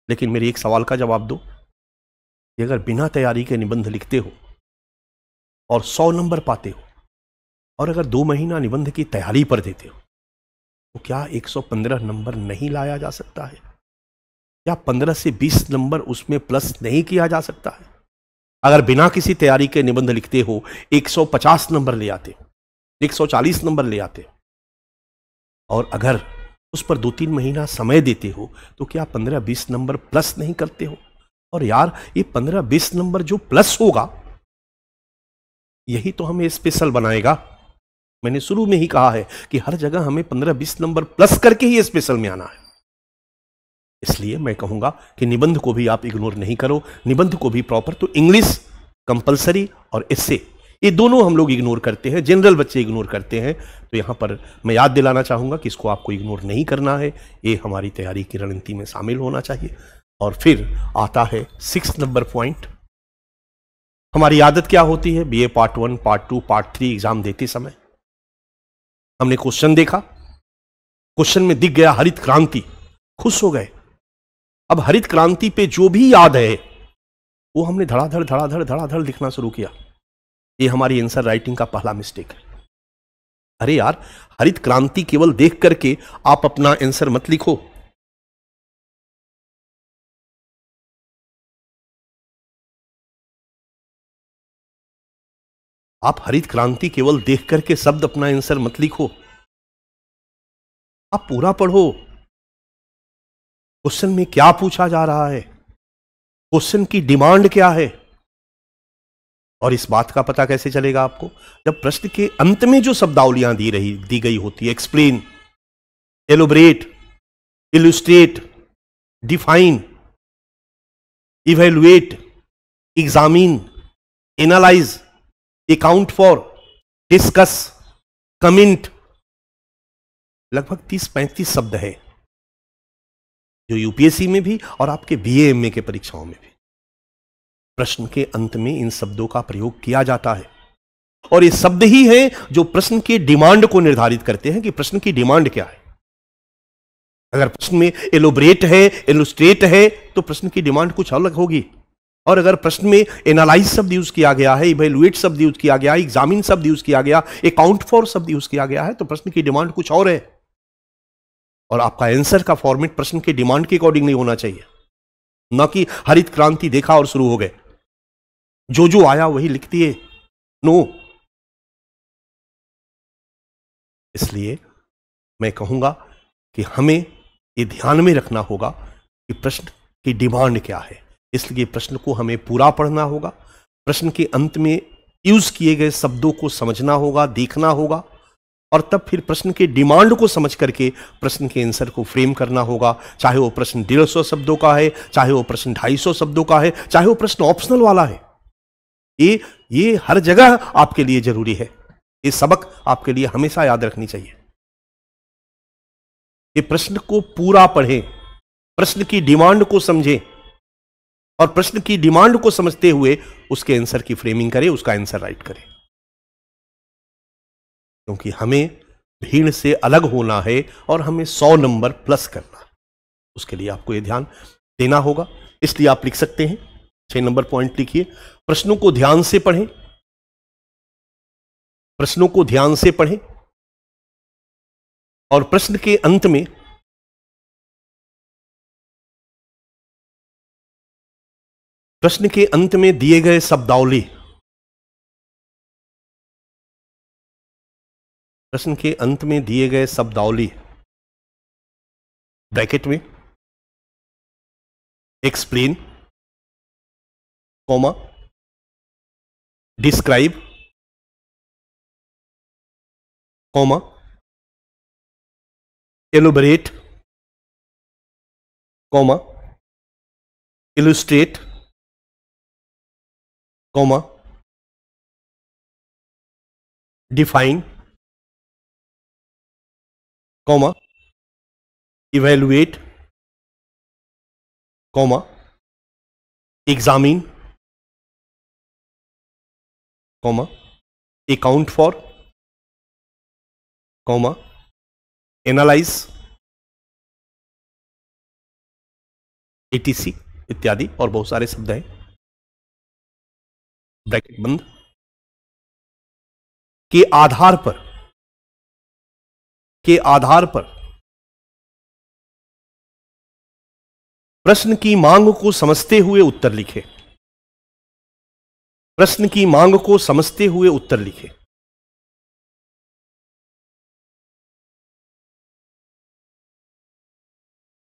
लेकिन मेरे एक सवाल का जवाब दो कि अगर बिना तैयारी के निबंध लिखते हो और सौ नंबर पाते हो और अगर दो महीना निबंध की तैयारी पर देते हो तो क्या 115 नंबर नहीं लाया जा सकता है क्या 15 से 20 नंबर उसमें प्लस नहीं किया जा सकता है अगर बिना किसी तैयारी के निबंध लिखते हो 150 नंबर ले आते हो 140 नंबर ले आते हो और अगर उस पर दो तीन महीना समय देते हो तो क्या पंद्रह बीस नंबर प्लस नहीं करते हो और यार ये पंद्रह बीस नंबर जो प्लस होगा यही तो हमें स्पेशल बनाएगा मैंने शुरू में ही कहा है कि हर जगह हमें पंद्रह बीस नंबर प्लस करके ही स्पेशल में आना है इसलिए मैं कहूंगा कि निबंध को भी आप इग्नोर नहीं करो निबंध को भी प्रॉपर तो इंग्लिश कंपलसरी और इससे ये दोनों हम लोग इग्नोर करते हैं जनरल बच्चे इग्नोर करते हैं तो यहाँ पर मैं याद दिलाना चाहूँगा कि इसको आपको इग्नोर नहीं करना है ये हमारी तैयारी की रणनीति में शामिल होना चाहिए और फिर आता है सिक्स नंबर पॉइंट हमारी आदत क्या होती है BA part one part two part three exam देते समय हमने क्वेश्चन देखा क्वेश्चन में दिख गया हरित क्रांति खुश हो गए अब हरित क्रांति पे जो भी याद है वो हमने धड़ाधड़ धड़ाधड़ धड़ाधड़ लिखना शुरू किया ये हमारी एंसर राइटिंग का पहला मिस्टेक है अरे यार हरित क्रांति केवल देख करके आप अपना आंसर मत लिखो आप हरित क्रांति केवल देख करके शब्द अपना आंसर मत लिखो आप पूरा पढ़ो क्वेश्चन में क्या पूछा जा रहा है क्वेश्चन की डिमांड क्या है और इस बात का पता कैसे चलेगा आपको जब प्रश्न के अंत में जो शब्दावलियां दी रही दी गई होती है explain elaborate illustrate define evaluate examine analyze account for discuss comment लगभग तीस पैंतीस शब्द है जो यूपीएससी में भी और आपके बीएएमए के परीक्षाओं में भी प्रश्न के अंत में इन शब्दों का प्रयोग किया जाता है और ये शब्द ही हैं जो प्रश्न के डिमांड को निर्धारित करते हैं कि प्रश्न की डिमांड क्या है अगर प्रश्न में एलोब्रेट है एलोस्ट्रेट है तो प्रश्न की डिमांड कुछ अलग होगी और अगर प्रश्न में एनालाइज शब्द यूज किया गया है इवेलुएट शब्द यूज किया गया है एग्जामिन शब्द यूज किया गया अकाउंट फॉर शब्द यूज किया गया है तो प्रश्न की डिमांड कुछ और है और आपका आंसर का फॉर्मेट प्रश्न के डिमांड के अकॉर्डिंग नहीं होना चाहिए न कि हरित क्रांति देखा और शुरू हो गए जो जो आया वही लिख दिए नो इसलिए मैं कहूंगा कि हमें ये ध्यान में रखना होगा कि प्रश्न की डिमांड क्या है इसलिए प्रश्न को हमें पूरा पढ़ना होगा प्रश्न के अंत में यूज किए गए शब्दों को समझना होगा देखना होगा और तब फिर प्रश्न के डिमांड को समझ करके प्रश्न के आंसर को फ्रेम करना होगा चाहे वो प्रश्न डेढ़ सौ शब्दों का है चाहे वो प्रश्न ढाई सौ शब्दों का है चाहे वो प्रश्न ऑप्शनल वाला है ये ये हर जगह आपके लिए जरूरी है ये सबक आपके लिए हमेशा याद रखनी चाहिए ये प्रश्न को पूरा पढ़ें प्रश्न की डिमांड को समझें और प्रश्न की डिमांड को समझते हुए उसके आंसर की फ्रेमिंग करें उसका आंसर राइट करें क्योंकि हमें भीड़ से अलग होना है और हमें सौ नंबर प्लस करना उसके लिए आपको ये ध्यान देना होगा इसलिए आप लिख सकते हैं छह नंबर पॉइंट लिखिए प्रश्नों को ध्यान से पढ़ें प्रश्नों को ध्यान से पढ़ें और प्रश्न के अंत में प्रश्न के अंत में दिए गए शब्दावली प्रश्न के अंत में दिए गए शब्दावली ब्रैकेट में explain comma describe comma elaborate comma illustrate comma define comma evaluate comma examine comma account for comma analyze etc इत्यादि और बहुत सारे शब्द हैं ब्रैकेट बंद के आधार पर के आधार पर प्रश्न की मांग को समझते हुए उत्तर लिखे प्रश्न की मांग को समझते हुए उत्तर लिखे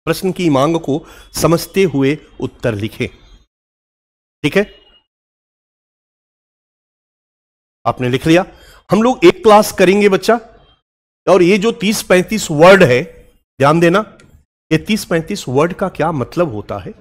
प्रश्न की मांग को समझते हुए उत्तर लिखे ठीक है आपने लिख लिया हम लोग एक क्लास करेंगे बच्चा और ये जो तीस पैंतीस वर्ड है ध्यान देना ये तीस पैंतीस वर्ड का क्या मतलब होता है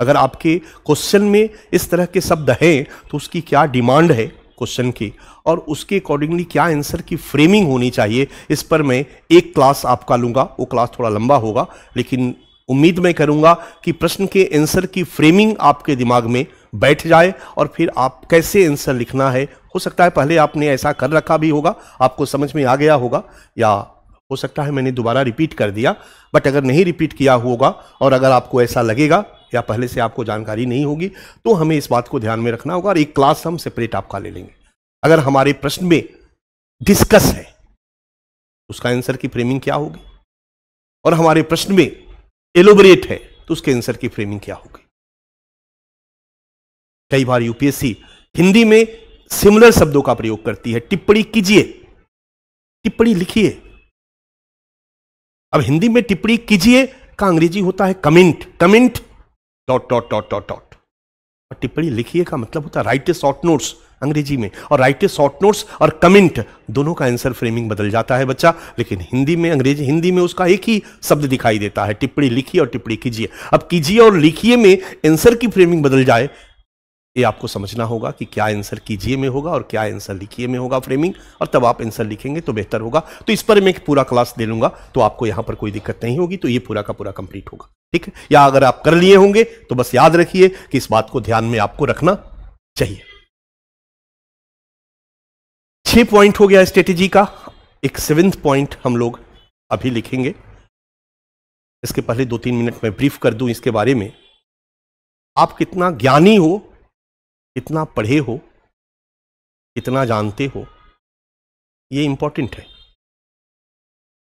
अगर आपके क्वेश्चन में इस तरह के शब्द हैं तो उसकी क्या डिमांड है क्वेश्चन की और उसके अकॉर्डिंगली क्या आंसर की फ्रेमिंग होनी चाहिए इस पर मैं एक क्लास आपका लूंगा वो क्लास थोड़ा लंबा होगा लेकिन उम्मीद मैं करूंगा कि प्रश्न के आंसर की फ्रेमिंग आपके दिमाग में बैठ जाए और फिर आप कैसे आंसर लिखना है हो सकता है पहले आपने ऐसा कर रखा भी होगा आपको समझ में आ गया होगा या हो सकता है मैंने दोबारा रिपीट कर दिया बट अगर नहीं रिपीट किया होगा और अगर आपको ऐसा लगेगा या पहले से आपको जानकारी नहीं होगी तो हमें इस बात को ध्यान में रखना होगा और एक क्लास हम सेपरेट आपका ले लेंगे अगर हमारे प्रश्न में डिस्कस है उसका आंसर की फ्रेमिंग क्या होगी और हमारे प्रश्न में एलोबरेट है तो उसके आंसर की फ्रेमिंग क्या होगी कई बार यूपीएससी हिंदी में सिमिलर शब्दों का प्रयोग करती है टिप्पणी कीजिए टिप्पणी लिखिए अब हिंदी में टिप्पणी कीजिए का अंग्रेजी होता है comment comment dot dot dot dot dot और टिप्पणी लिखिए का मतलब होता है राइट ए शॉर्ट नोट्स अंग्रेजी में और राइट ए शॉर्ट नोट्स और कमेंट दोनों का आंसर फ्रेमिंग बदल जाता है बच्चा लेकिन हिंदी में अंग्रेजी हिंदी में उसका एक ही शब्द दिखाई देता है टिप्पणी लिखिए और टिप्पणी कीजिए अब कीजिए और लिखिए में आंसर की फ्रेमिंग बदल जाए ये आपको समझना होगा कि क्या आंसर कीजिए में होगा और क्या आंसर लिखिए में होगा फ्रेमिंग और तब आप आंसर लिखेंगे तो बेहतर होगा तो इस पर मैं पूरा क्लास दे लूँगा तो आपको यहाँ पर कोई दिक्कत नहीं होगी तो ये पूरा का पूरा कंप्लीट होगा ठीक है या अगर आप कर लिए होंगे तो बस याद रखिए कि इस बात को ध्यान में आपको रखना चाहिए छः पॉइंट हो गया स्ट्रेटेजी का एक सेवेंथ पॉइंट हम लोग अभी लिखेंगे इसके पहले दो तीन मिनट में ब्रीफ कर दू इसके बारे में आप कितना ज्ञानी हो कितना पढ़े हो कितना जानते हो ये इम्पोर्टेंट है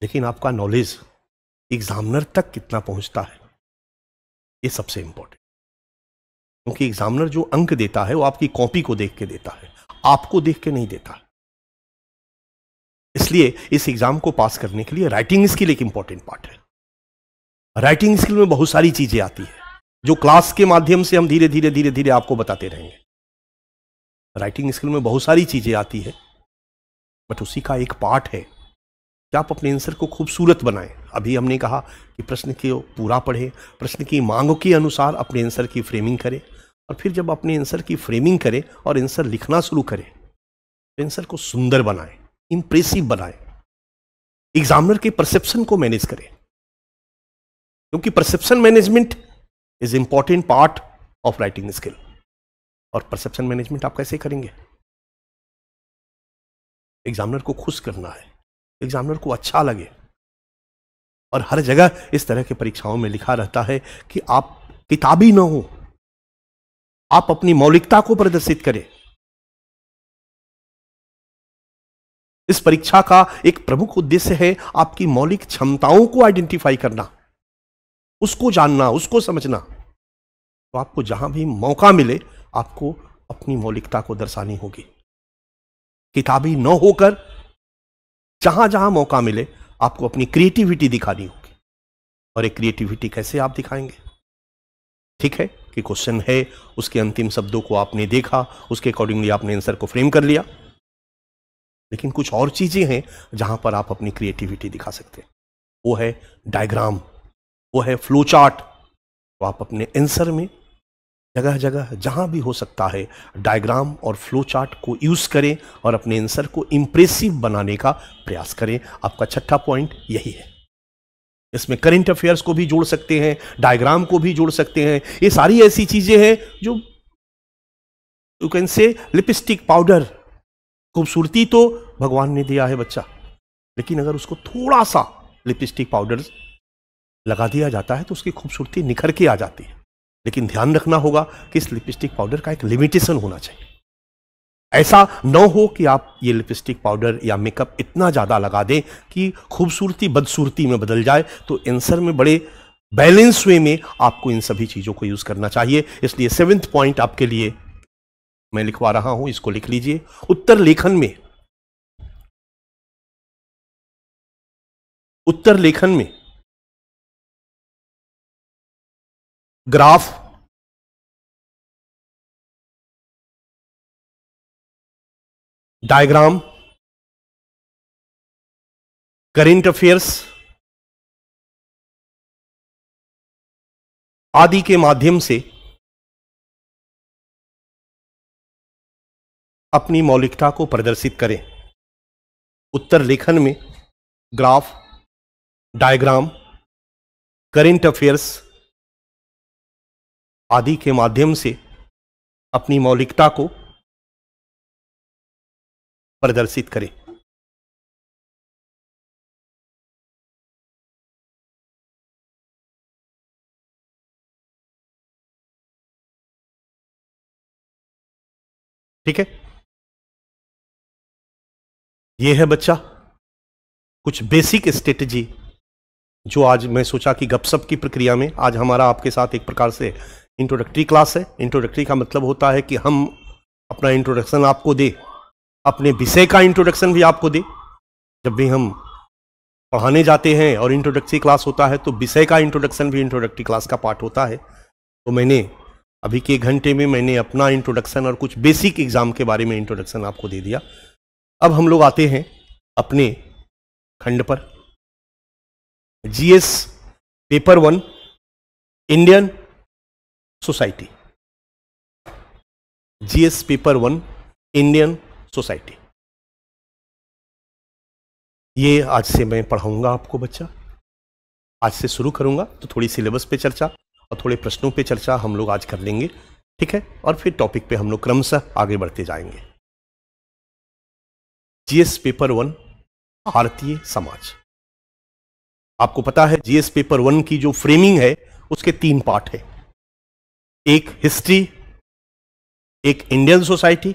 लेकिन आपका नॉलेज एग्जामिनर तक कितना पहुंचता है ये सबसे इम्पोर्टेंट क्योंकि एग्जामिनर जो अंक देता है वो आपकी कॉपी को देख के देता है आपको देख के नहीं देता इसलिए इस एग्जाम को पास करने के लिए राइटिंग स्किल एक इंपॉर्टेंट पार्ट है राइटिंग स्किल में बहुत सारी चीजें आती है जो क्लास के माध्यम से हम धीरे धीरे धीरे धीरे आपको बताते रहेंगे राइटिंग स्किल में बहुत सारी चीज़ें आती है बट उसी का एक पार्ट है कि आप अपने आंसर को खूबसूरत बनाएं अभी हमने कहा कि प्रश्न को पूरा पढ़ें प्रश्न की मांगों के अनुसार अपने आंसर की फ्रेमिंग करें और फिर जब अपने आंसर की फ्रेमिंग करें और आंसर लिखना शुरू करें तो आंसर को सुंदर बनाएं इम्प्रेसिव बनाएं एग्जामिनर के परसेप्शन को मैनेज करें क्योंकि perception management is important part of writing skill और परसेप्शन मैनेजमेंट आप कैसे करेंगे एग्जामिनर को खुश करना है एग्जामिनर को अच्छा लगे और हर जगह इस तरह की परीक्षाओं में लिखा रहता है कि आप किताबी ना हो आप अपनी मौलिकता को प्रदर्शित करें इस परीक्षा का एक प्रमुख उद्देश्य है आपकी मौलिक क्षमताओं को आइडेंटिफाई करना उसको जानना उसको समझना तो आपको जहां भी मौका मिले आपको अपनी मौलिकता को दर्शानी होगी किताबी न होकर जहां जहां मौका मिले आपको अपनी क्रिएटिविटी दिखानी होगी और एक क्रिएटिविटी कैसे आप दिखाएंगे ठीक है कि क्वेश्चन है उसके अंतिम शब्दों को आपने देखा उसके अकॉर्डिंगली आपने आंसर को फ्रेम कर लिया लेकिन कुछ और चीजें हैं जहां पर आप अपनी क्रिएटिविटी दिखा सकते हैं वो है डायग्राम वो है फ्लो चार्ट तो आप अपने आंसर में जगह जगह जहाँ भी हो सकता है डायग्राम और फ्लो चार्ट को यूज़ करें और अपने आंसर को इम्प्रेसिव बनाने का प्रयास करें आपका छठा पॉइंट यही है इसमें करेंट अफेयर्स को भी जोड़ सकते हैं डायग्राम को भी जोड़ सकते हैं ये सारी ऐसी चीज़ें हैं जो you can say lipstick powder खूबसूरती तो भगवान ने दिया है बच्चा लेकिन अगर उसको थोड़ा सा लिपस्टिक पाउडर लगा दिया जाता है तो उसकी खूबसूरती निखर के आ जाती है लेकिन ध्यान रखना होगा कि इस लिपस्टिक पाउडर का एक लिमिटेशन होना चाहिए ऐसा न हो कि आप ये लिपस्टिक पाउडर या मेकअप इतना ज़्यादा लगा दें कि खूबसूरती बदसूरती में बदल जाए तो एंसर में बड़े बैलेंस वे में आपको इन सभी चीज़ों को यूज़ करना चाहिए इसलिए सेवेंथ पॉइंट आपके लिए मैं लिखवा रहा हूं इसको लिख लीजिए उत्तर लेखन में उत्तर लेखन में ग्राफ डायग्राम करंट अफेयर्स आदि के माध्यम से अपनी मौलिकता को प्रदर्शित करें उत्तर लेखन में ग्राफ डायग्राम करेंट अफेयर्स आदि के माध्यम से अपनी मौलिकता को प्रदर्शित करें ठीक है यह है बच्चा कुछ बेसिक स्ट्रेटजी जो आज मैं सोचा कि गपसप की प्रक्रिया में आज हमारा आपके साथ एक प्रकार से इंट्रोडक्टरी क्लास है इंट्रोडक्टरी का मतलब होता है कि हम अपना इंट्रोडक्शन आपको दे अपने विषय का इंट्रोडक्शन भी आपको दे जब भी हम पढ़ाने जाते हैं और इंट्रोडक्टरी क्लास होता है तो विषय का इंट्रोडक्शन भी इंट्रोडक्टरी क्लास का पार्ट होता है तो मैंने अभी के घंटे में मैंने अपना इंट्रोडक्शन और कुछ बेसिक एग्ज़ाम के बारे में इंट्रोडक्शन आपको दे दिया अब हम लोग आते हैं अपने खंड पर GS paper one Indian society GS paper one Indian society ये आज से मैं पढ़ाऊंगा आपको बच्चा आज से शुरू करूंगा तो थोड़ी सिलेबस पे चर्चा और थोड़े प्रश्नों पे चर्चा हम लोग आज कर लेंगे ठीक है और फिर टॉपिक पे हम लोग क्रमशः आगे बढ़ते जाएंगे जीएस पेपर वन भारतीय समाज आपको पता है जीएस पेपर वन की जो फ्रेमिंग है उसके तीन पार्ट है एक हिस्ट्री एक इंडियन सोसाइटी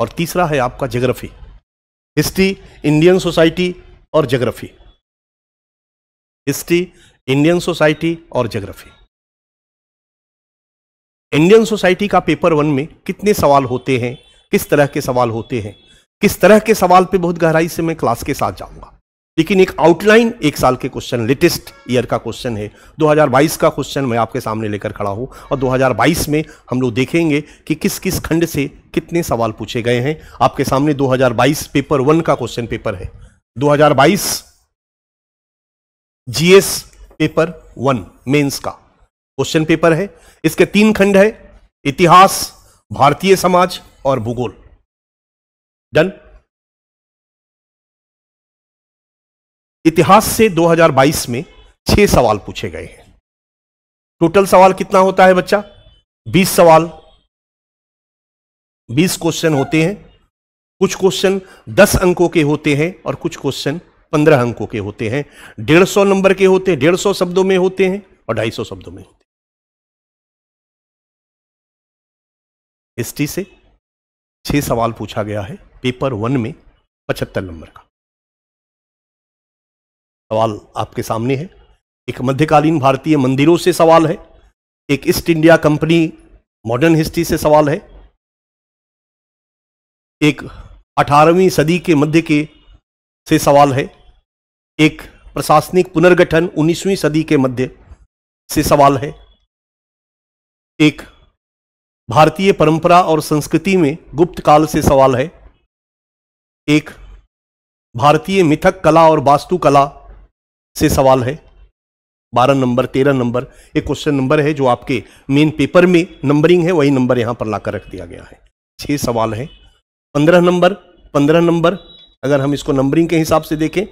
और तीसरा है आपका ज्योग्राफी हिस्ट्री इंडियन सोसाइटी और ज्योग्राफी हिस्ट्री इंडियन सोसाइटी और ज्योग्राफी इंडियन सोसाइटी का पेपर वन में कितने सवाल होते हैं किस तरह के सवाल होते हैं किस तरह के सवाल पे बहुत गहराई से मैं क्लास के साथ जाऊंगा लेकिन एक आउटलाइन एक साल के क्वेश्चन लेटेस्ट ईयर का क्वेश्चन है 2022 का क्वेश्चन मैं आपके सामने लेकर खड़ा हूँ और 2022 में हम लोग देखेंगे कि किस किस खंड से कितने सवाल पूछे गए हैं आपके सामने 2022 पेपर वन का क्वेश्चन पेपर है 2022 जीएस पेपर वन मेंस का क्वेश्चन पेपर है इसके तीन खंड है इतिहास भारतीय समाज और भूगोल डन इतिहास से 2022 में छह सवाल पूछे गए हैं टोटल सवाल कितना होता है बच्चा 20 सवाल 20 क्वेश्चन होते हैं कुछ क्वेश्चन 10 अंकों के होते हैं और कुछ क्वेश्चन 15 अंकों के होते हैं 150 नंबर के होते हैं डेढ़ शब्दों में होते हैं और 250 शब्दों में होते हैं हिस्ट्री से छह सवाल पूछा गया है पेपर वन में पचहत्तर नंबर का सवाल आपके सामने है एक मध्यकालीन भारतीय मंदिरों से सवाल है एक East India Company modern history से सवाल है एक 18वीं सदी के मध्य के से सवाल है एक प्रशासनिक पुनर्गठन 19वीं सदी के मध्य से सवाल है एक भारतीय परंपरा और संस्कृति में गुप्त काल से सवाल है एक भारतीय मिथक कला और वास्तुकला से सवाल है बारह नंबर तेरह नंबर एक क्वेश्चन नंबर है जो आपके मेन पेपर में नंबरिंग है वही नंबर यहां पर लाकर रख दिया गया है छह सवाल है पंद्रह नंबर पंद्रह नंबर अगर हम इसको नंबरिंग के हिसाब से देखें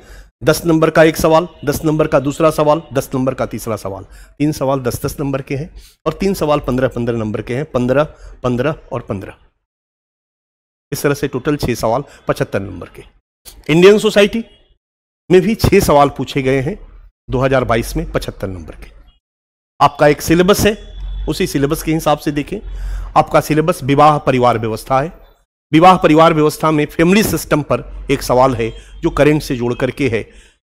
दस नंबर का एक सवाल दस नंबर का दूसरा सवाल दस नंबर का तीसरा सवाल तीन सवाल दस दस नंबर के हैं और तीन सवाल पंद्रह पंद्रह नंबर के हैं पंद्रह पंद्रह और पंद्रह इस तरह से टोटल छह सवाल पचहत्तर नंबर के इंडियन सोसाइटी में भी छह सवाल पूछे गए हैं 2022 में पचहत्तर नंबर के आपका एक सिलेबस है उसी सिलेबस के हिसाब से देखें आपका सिलेबस विवाह परिवार व्यवस्था है विवाह परिवार व्यवस्था में फैमिली सिस्टम पर एक सवाल है जो करेंट से जोड़ करके है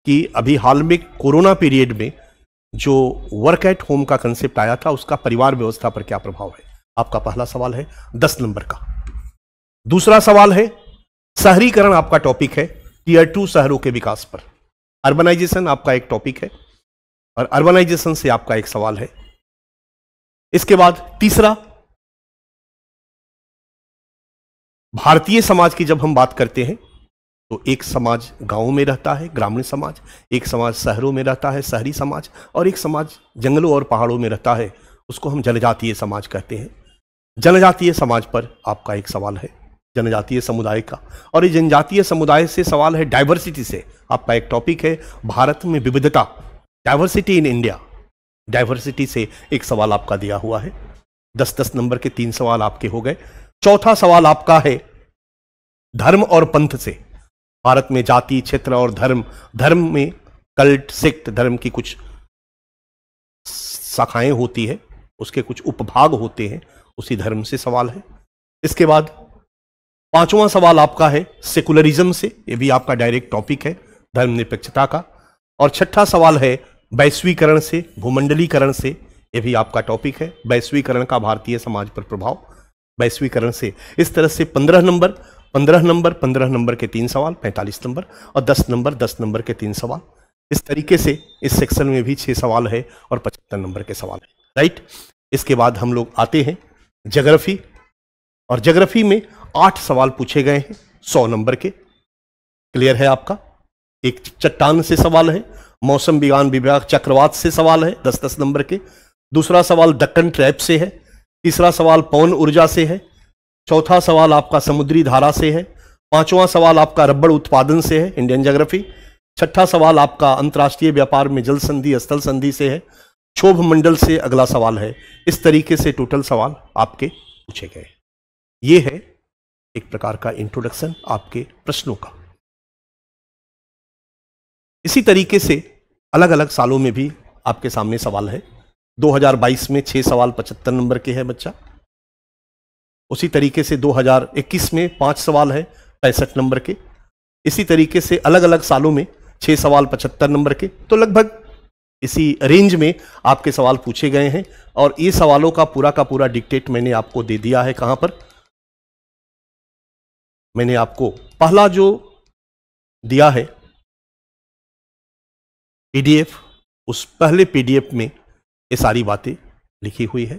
कि अभी हाल में कोरोना पीरियड में जो वर्क एट होम का कंसेप्ट आया था उसका परिवार व्यवस्था पर क्या प्रभाव है आपका पहला सवाल है दस नंबर का दूसरा सवाल है शहरीकरण आपका टॉपिक है टीयर टू शहरों के विकास पर अर्बनाइजेशन आपका एक टॉपिक है और अर्बनाइजेशन से आपका एक सवाल है इसके बाद तीसरा भारतीय समाज की जब हम बात करते हैं तो एक समाज गांव में रहता है ग्रामीण समाज एक समाज शहरों में रहता है शहरी समाज और एक समाज जंगलों और पहाड़ों में रहता है उसको हम जनजातीय समाज कहते हैं जनजातीय समाज पर आपका एक सवाल है जनजातीय समुदाय का और ये जनजातीय समुदाय से सवाल है डाइवर्सिटी से आपका एक टॉपिक है भारत में विविधता डाइवर्सिटी इन इंडिया डाइवर्सिटी से एक सवाल आपका दिया हुआ है दस दस नंबर के तीन सवाल आपके हो गए चौथा सवाल आपका है धर्म और पंथ से भारत में जाति क्षेत्र और धर्म धर्म में कल्ट सिक्त धर्म की कुछ शाखाएं होती है उसके कुछ उपभाग होते हैं उसी धर्म से सवाल है इसके बाद पांचवा सवाल आपका है सेकुलरिज्म से ये भी आपका डायरेक्ट टॉपिक है धर्मनिरपेक्षता का और छठा सवाल है वैश्वीकरण से भूमंडलीकरण से ये भी आपका टॉपिक है वैश्वीकरण का भारतीय समाज पर प्रभाव वैश्वीकरण से इस तरह से पंद्रह नंबर पंद्रह नंबर पंद्रह नंबर के तीन सवाल पैंतालीस नंबर और दस नंबर दस नंबर के तीन सवाल इस तरीके से इस सेक्शन में भी छः सवाल है और पचहत्तर नंबर के सवाल है राइट इसके बाद हम लोग आते हैं जोग्राफी और जोग्राफी में आठ सवाल पूछे गए हैं सौ नंबर के क्लियर है आपका एक चट्टान से सवाल है मौसम विज्ञान विभाग चक्रवात से सवाल है दस दस नंबर के दूसरा सवाल दक्कन ट्रैप से है तीसरा सवाल पवन ऊर्जा से है चौथा सवाल आपका समुद्री धारा से है पांचवा सवाल आपका रबड़ उत्पादन से है इंडियन जोग्राफी छठा सवाल आपका अंतर्राष्ट्रीय व्यापार में जल संधि स्थल संधि से है क्षोभ मंडल से अगला सवाल है इस तरीके से टोटल सवाल आपके पूछे गए हैं ये है एक प्रकार का इंट्रोडक्शन आपके प्रश्नों का इसी तरीके से अलग अलग सालों में भी आपके सामने सवाल है 2022 में छः सवाल पचहत्तर नंबर के हैं बच्चा उसी तरीके से 2021 में पांच सवाल है पैंसठ नंबर के इसी तरीके से अलग अलग सालों में छह सवाल पचहत्तर नंबर के तो लगभग इसी रेंज में आपके सवाल पूछे गए हैं और ये सवालों का पूरा का पूरा डिक्टेट मैंने आपको दे दिया है कहाँ पर मैंने आपको पहला जो दिया है पीडीएफ उस पहले पीडीएफ में ये सारी बातें लिखी हुई है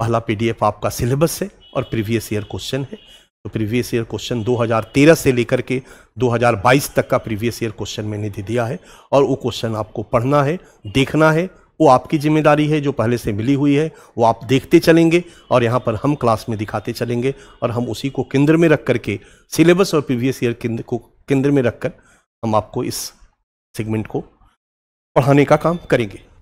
पहला पीडीएफ आपका सिलेबस है और प्रीवियस ईयर क्वेश्चन है तो प्रीवियस ईयर क्वेश्चन 2013 से लेकर के 2022 तक का प्रीवियस ईयर क्वेश्चन मैंने दे दिया है और वो क्वेश्चन आपको पढ़ना है देखना है वो आपकी जिम्मेदारी है जो पहले से मिली हुई है वो आप देखते चलेंगे और यहाँ पर हम क्लास में दिखाते चलेंगे और हम उसी को केंद्र में रख कर के सिलेबस और प्रीवियस ईयर केंद्र को केंद्र में रख कर हम आपको इस सेगमेंट को पढ़ाने का काम करेंगे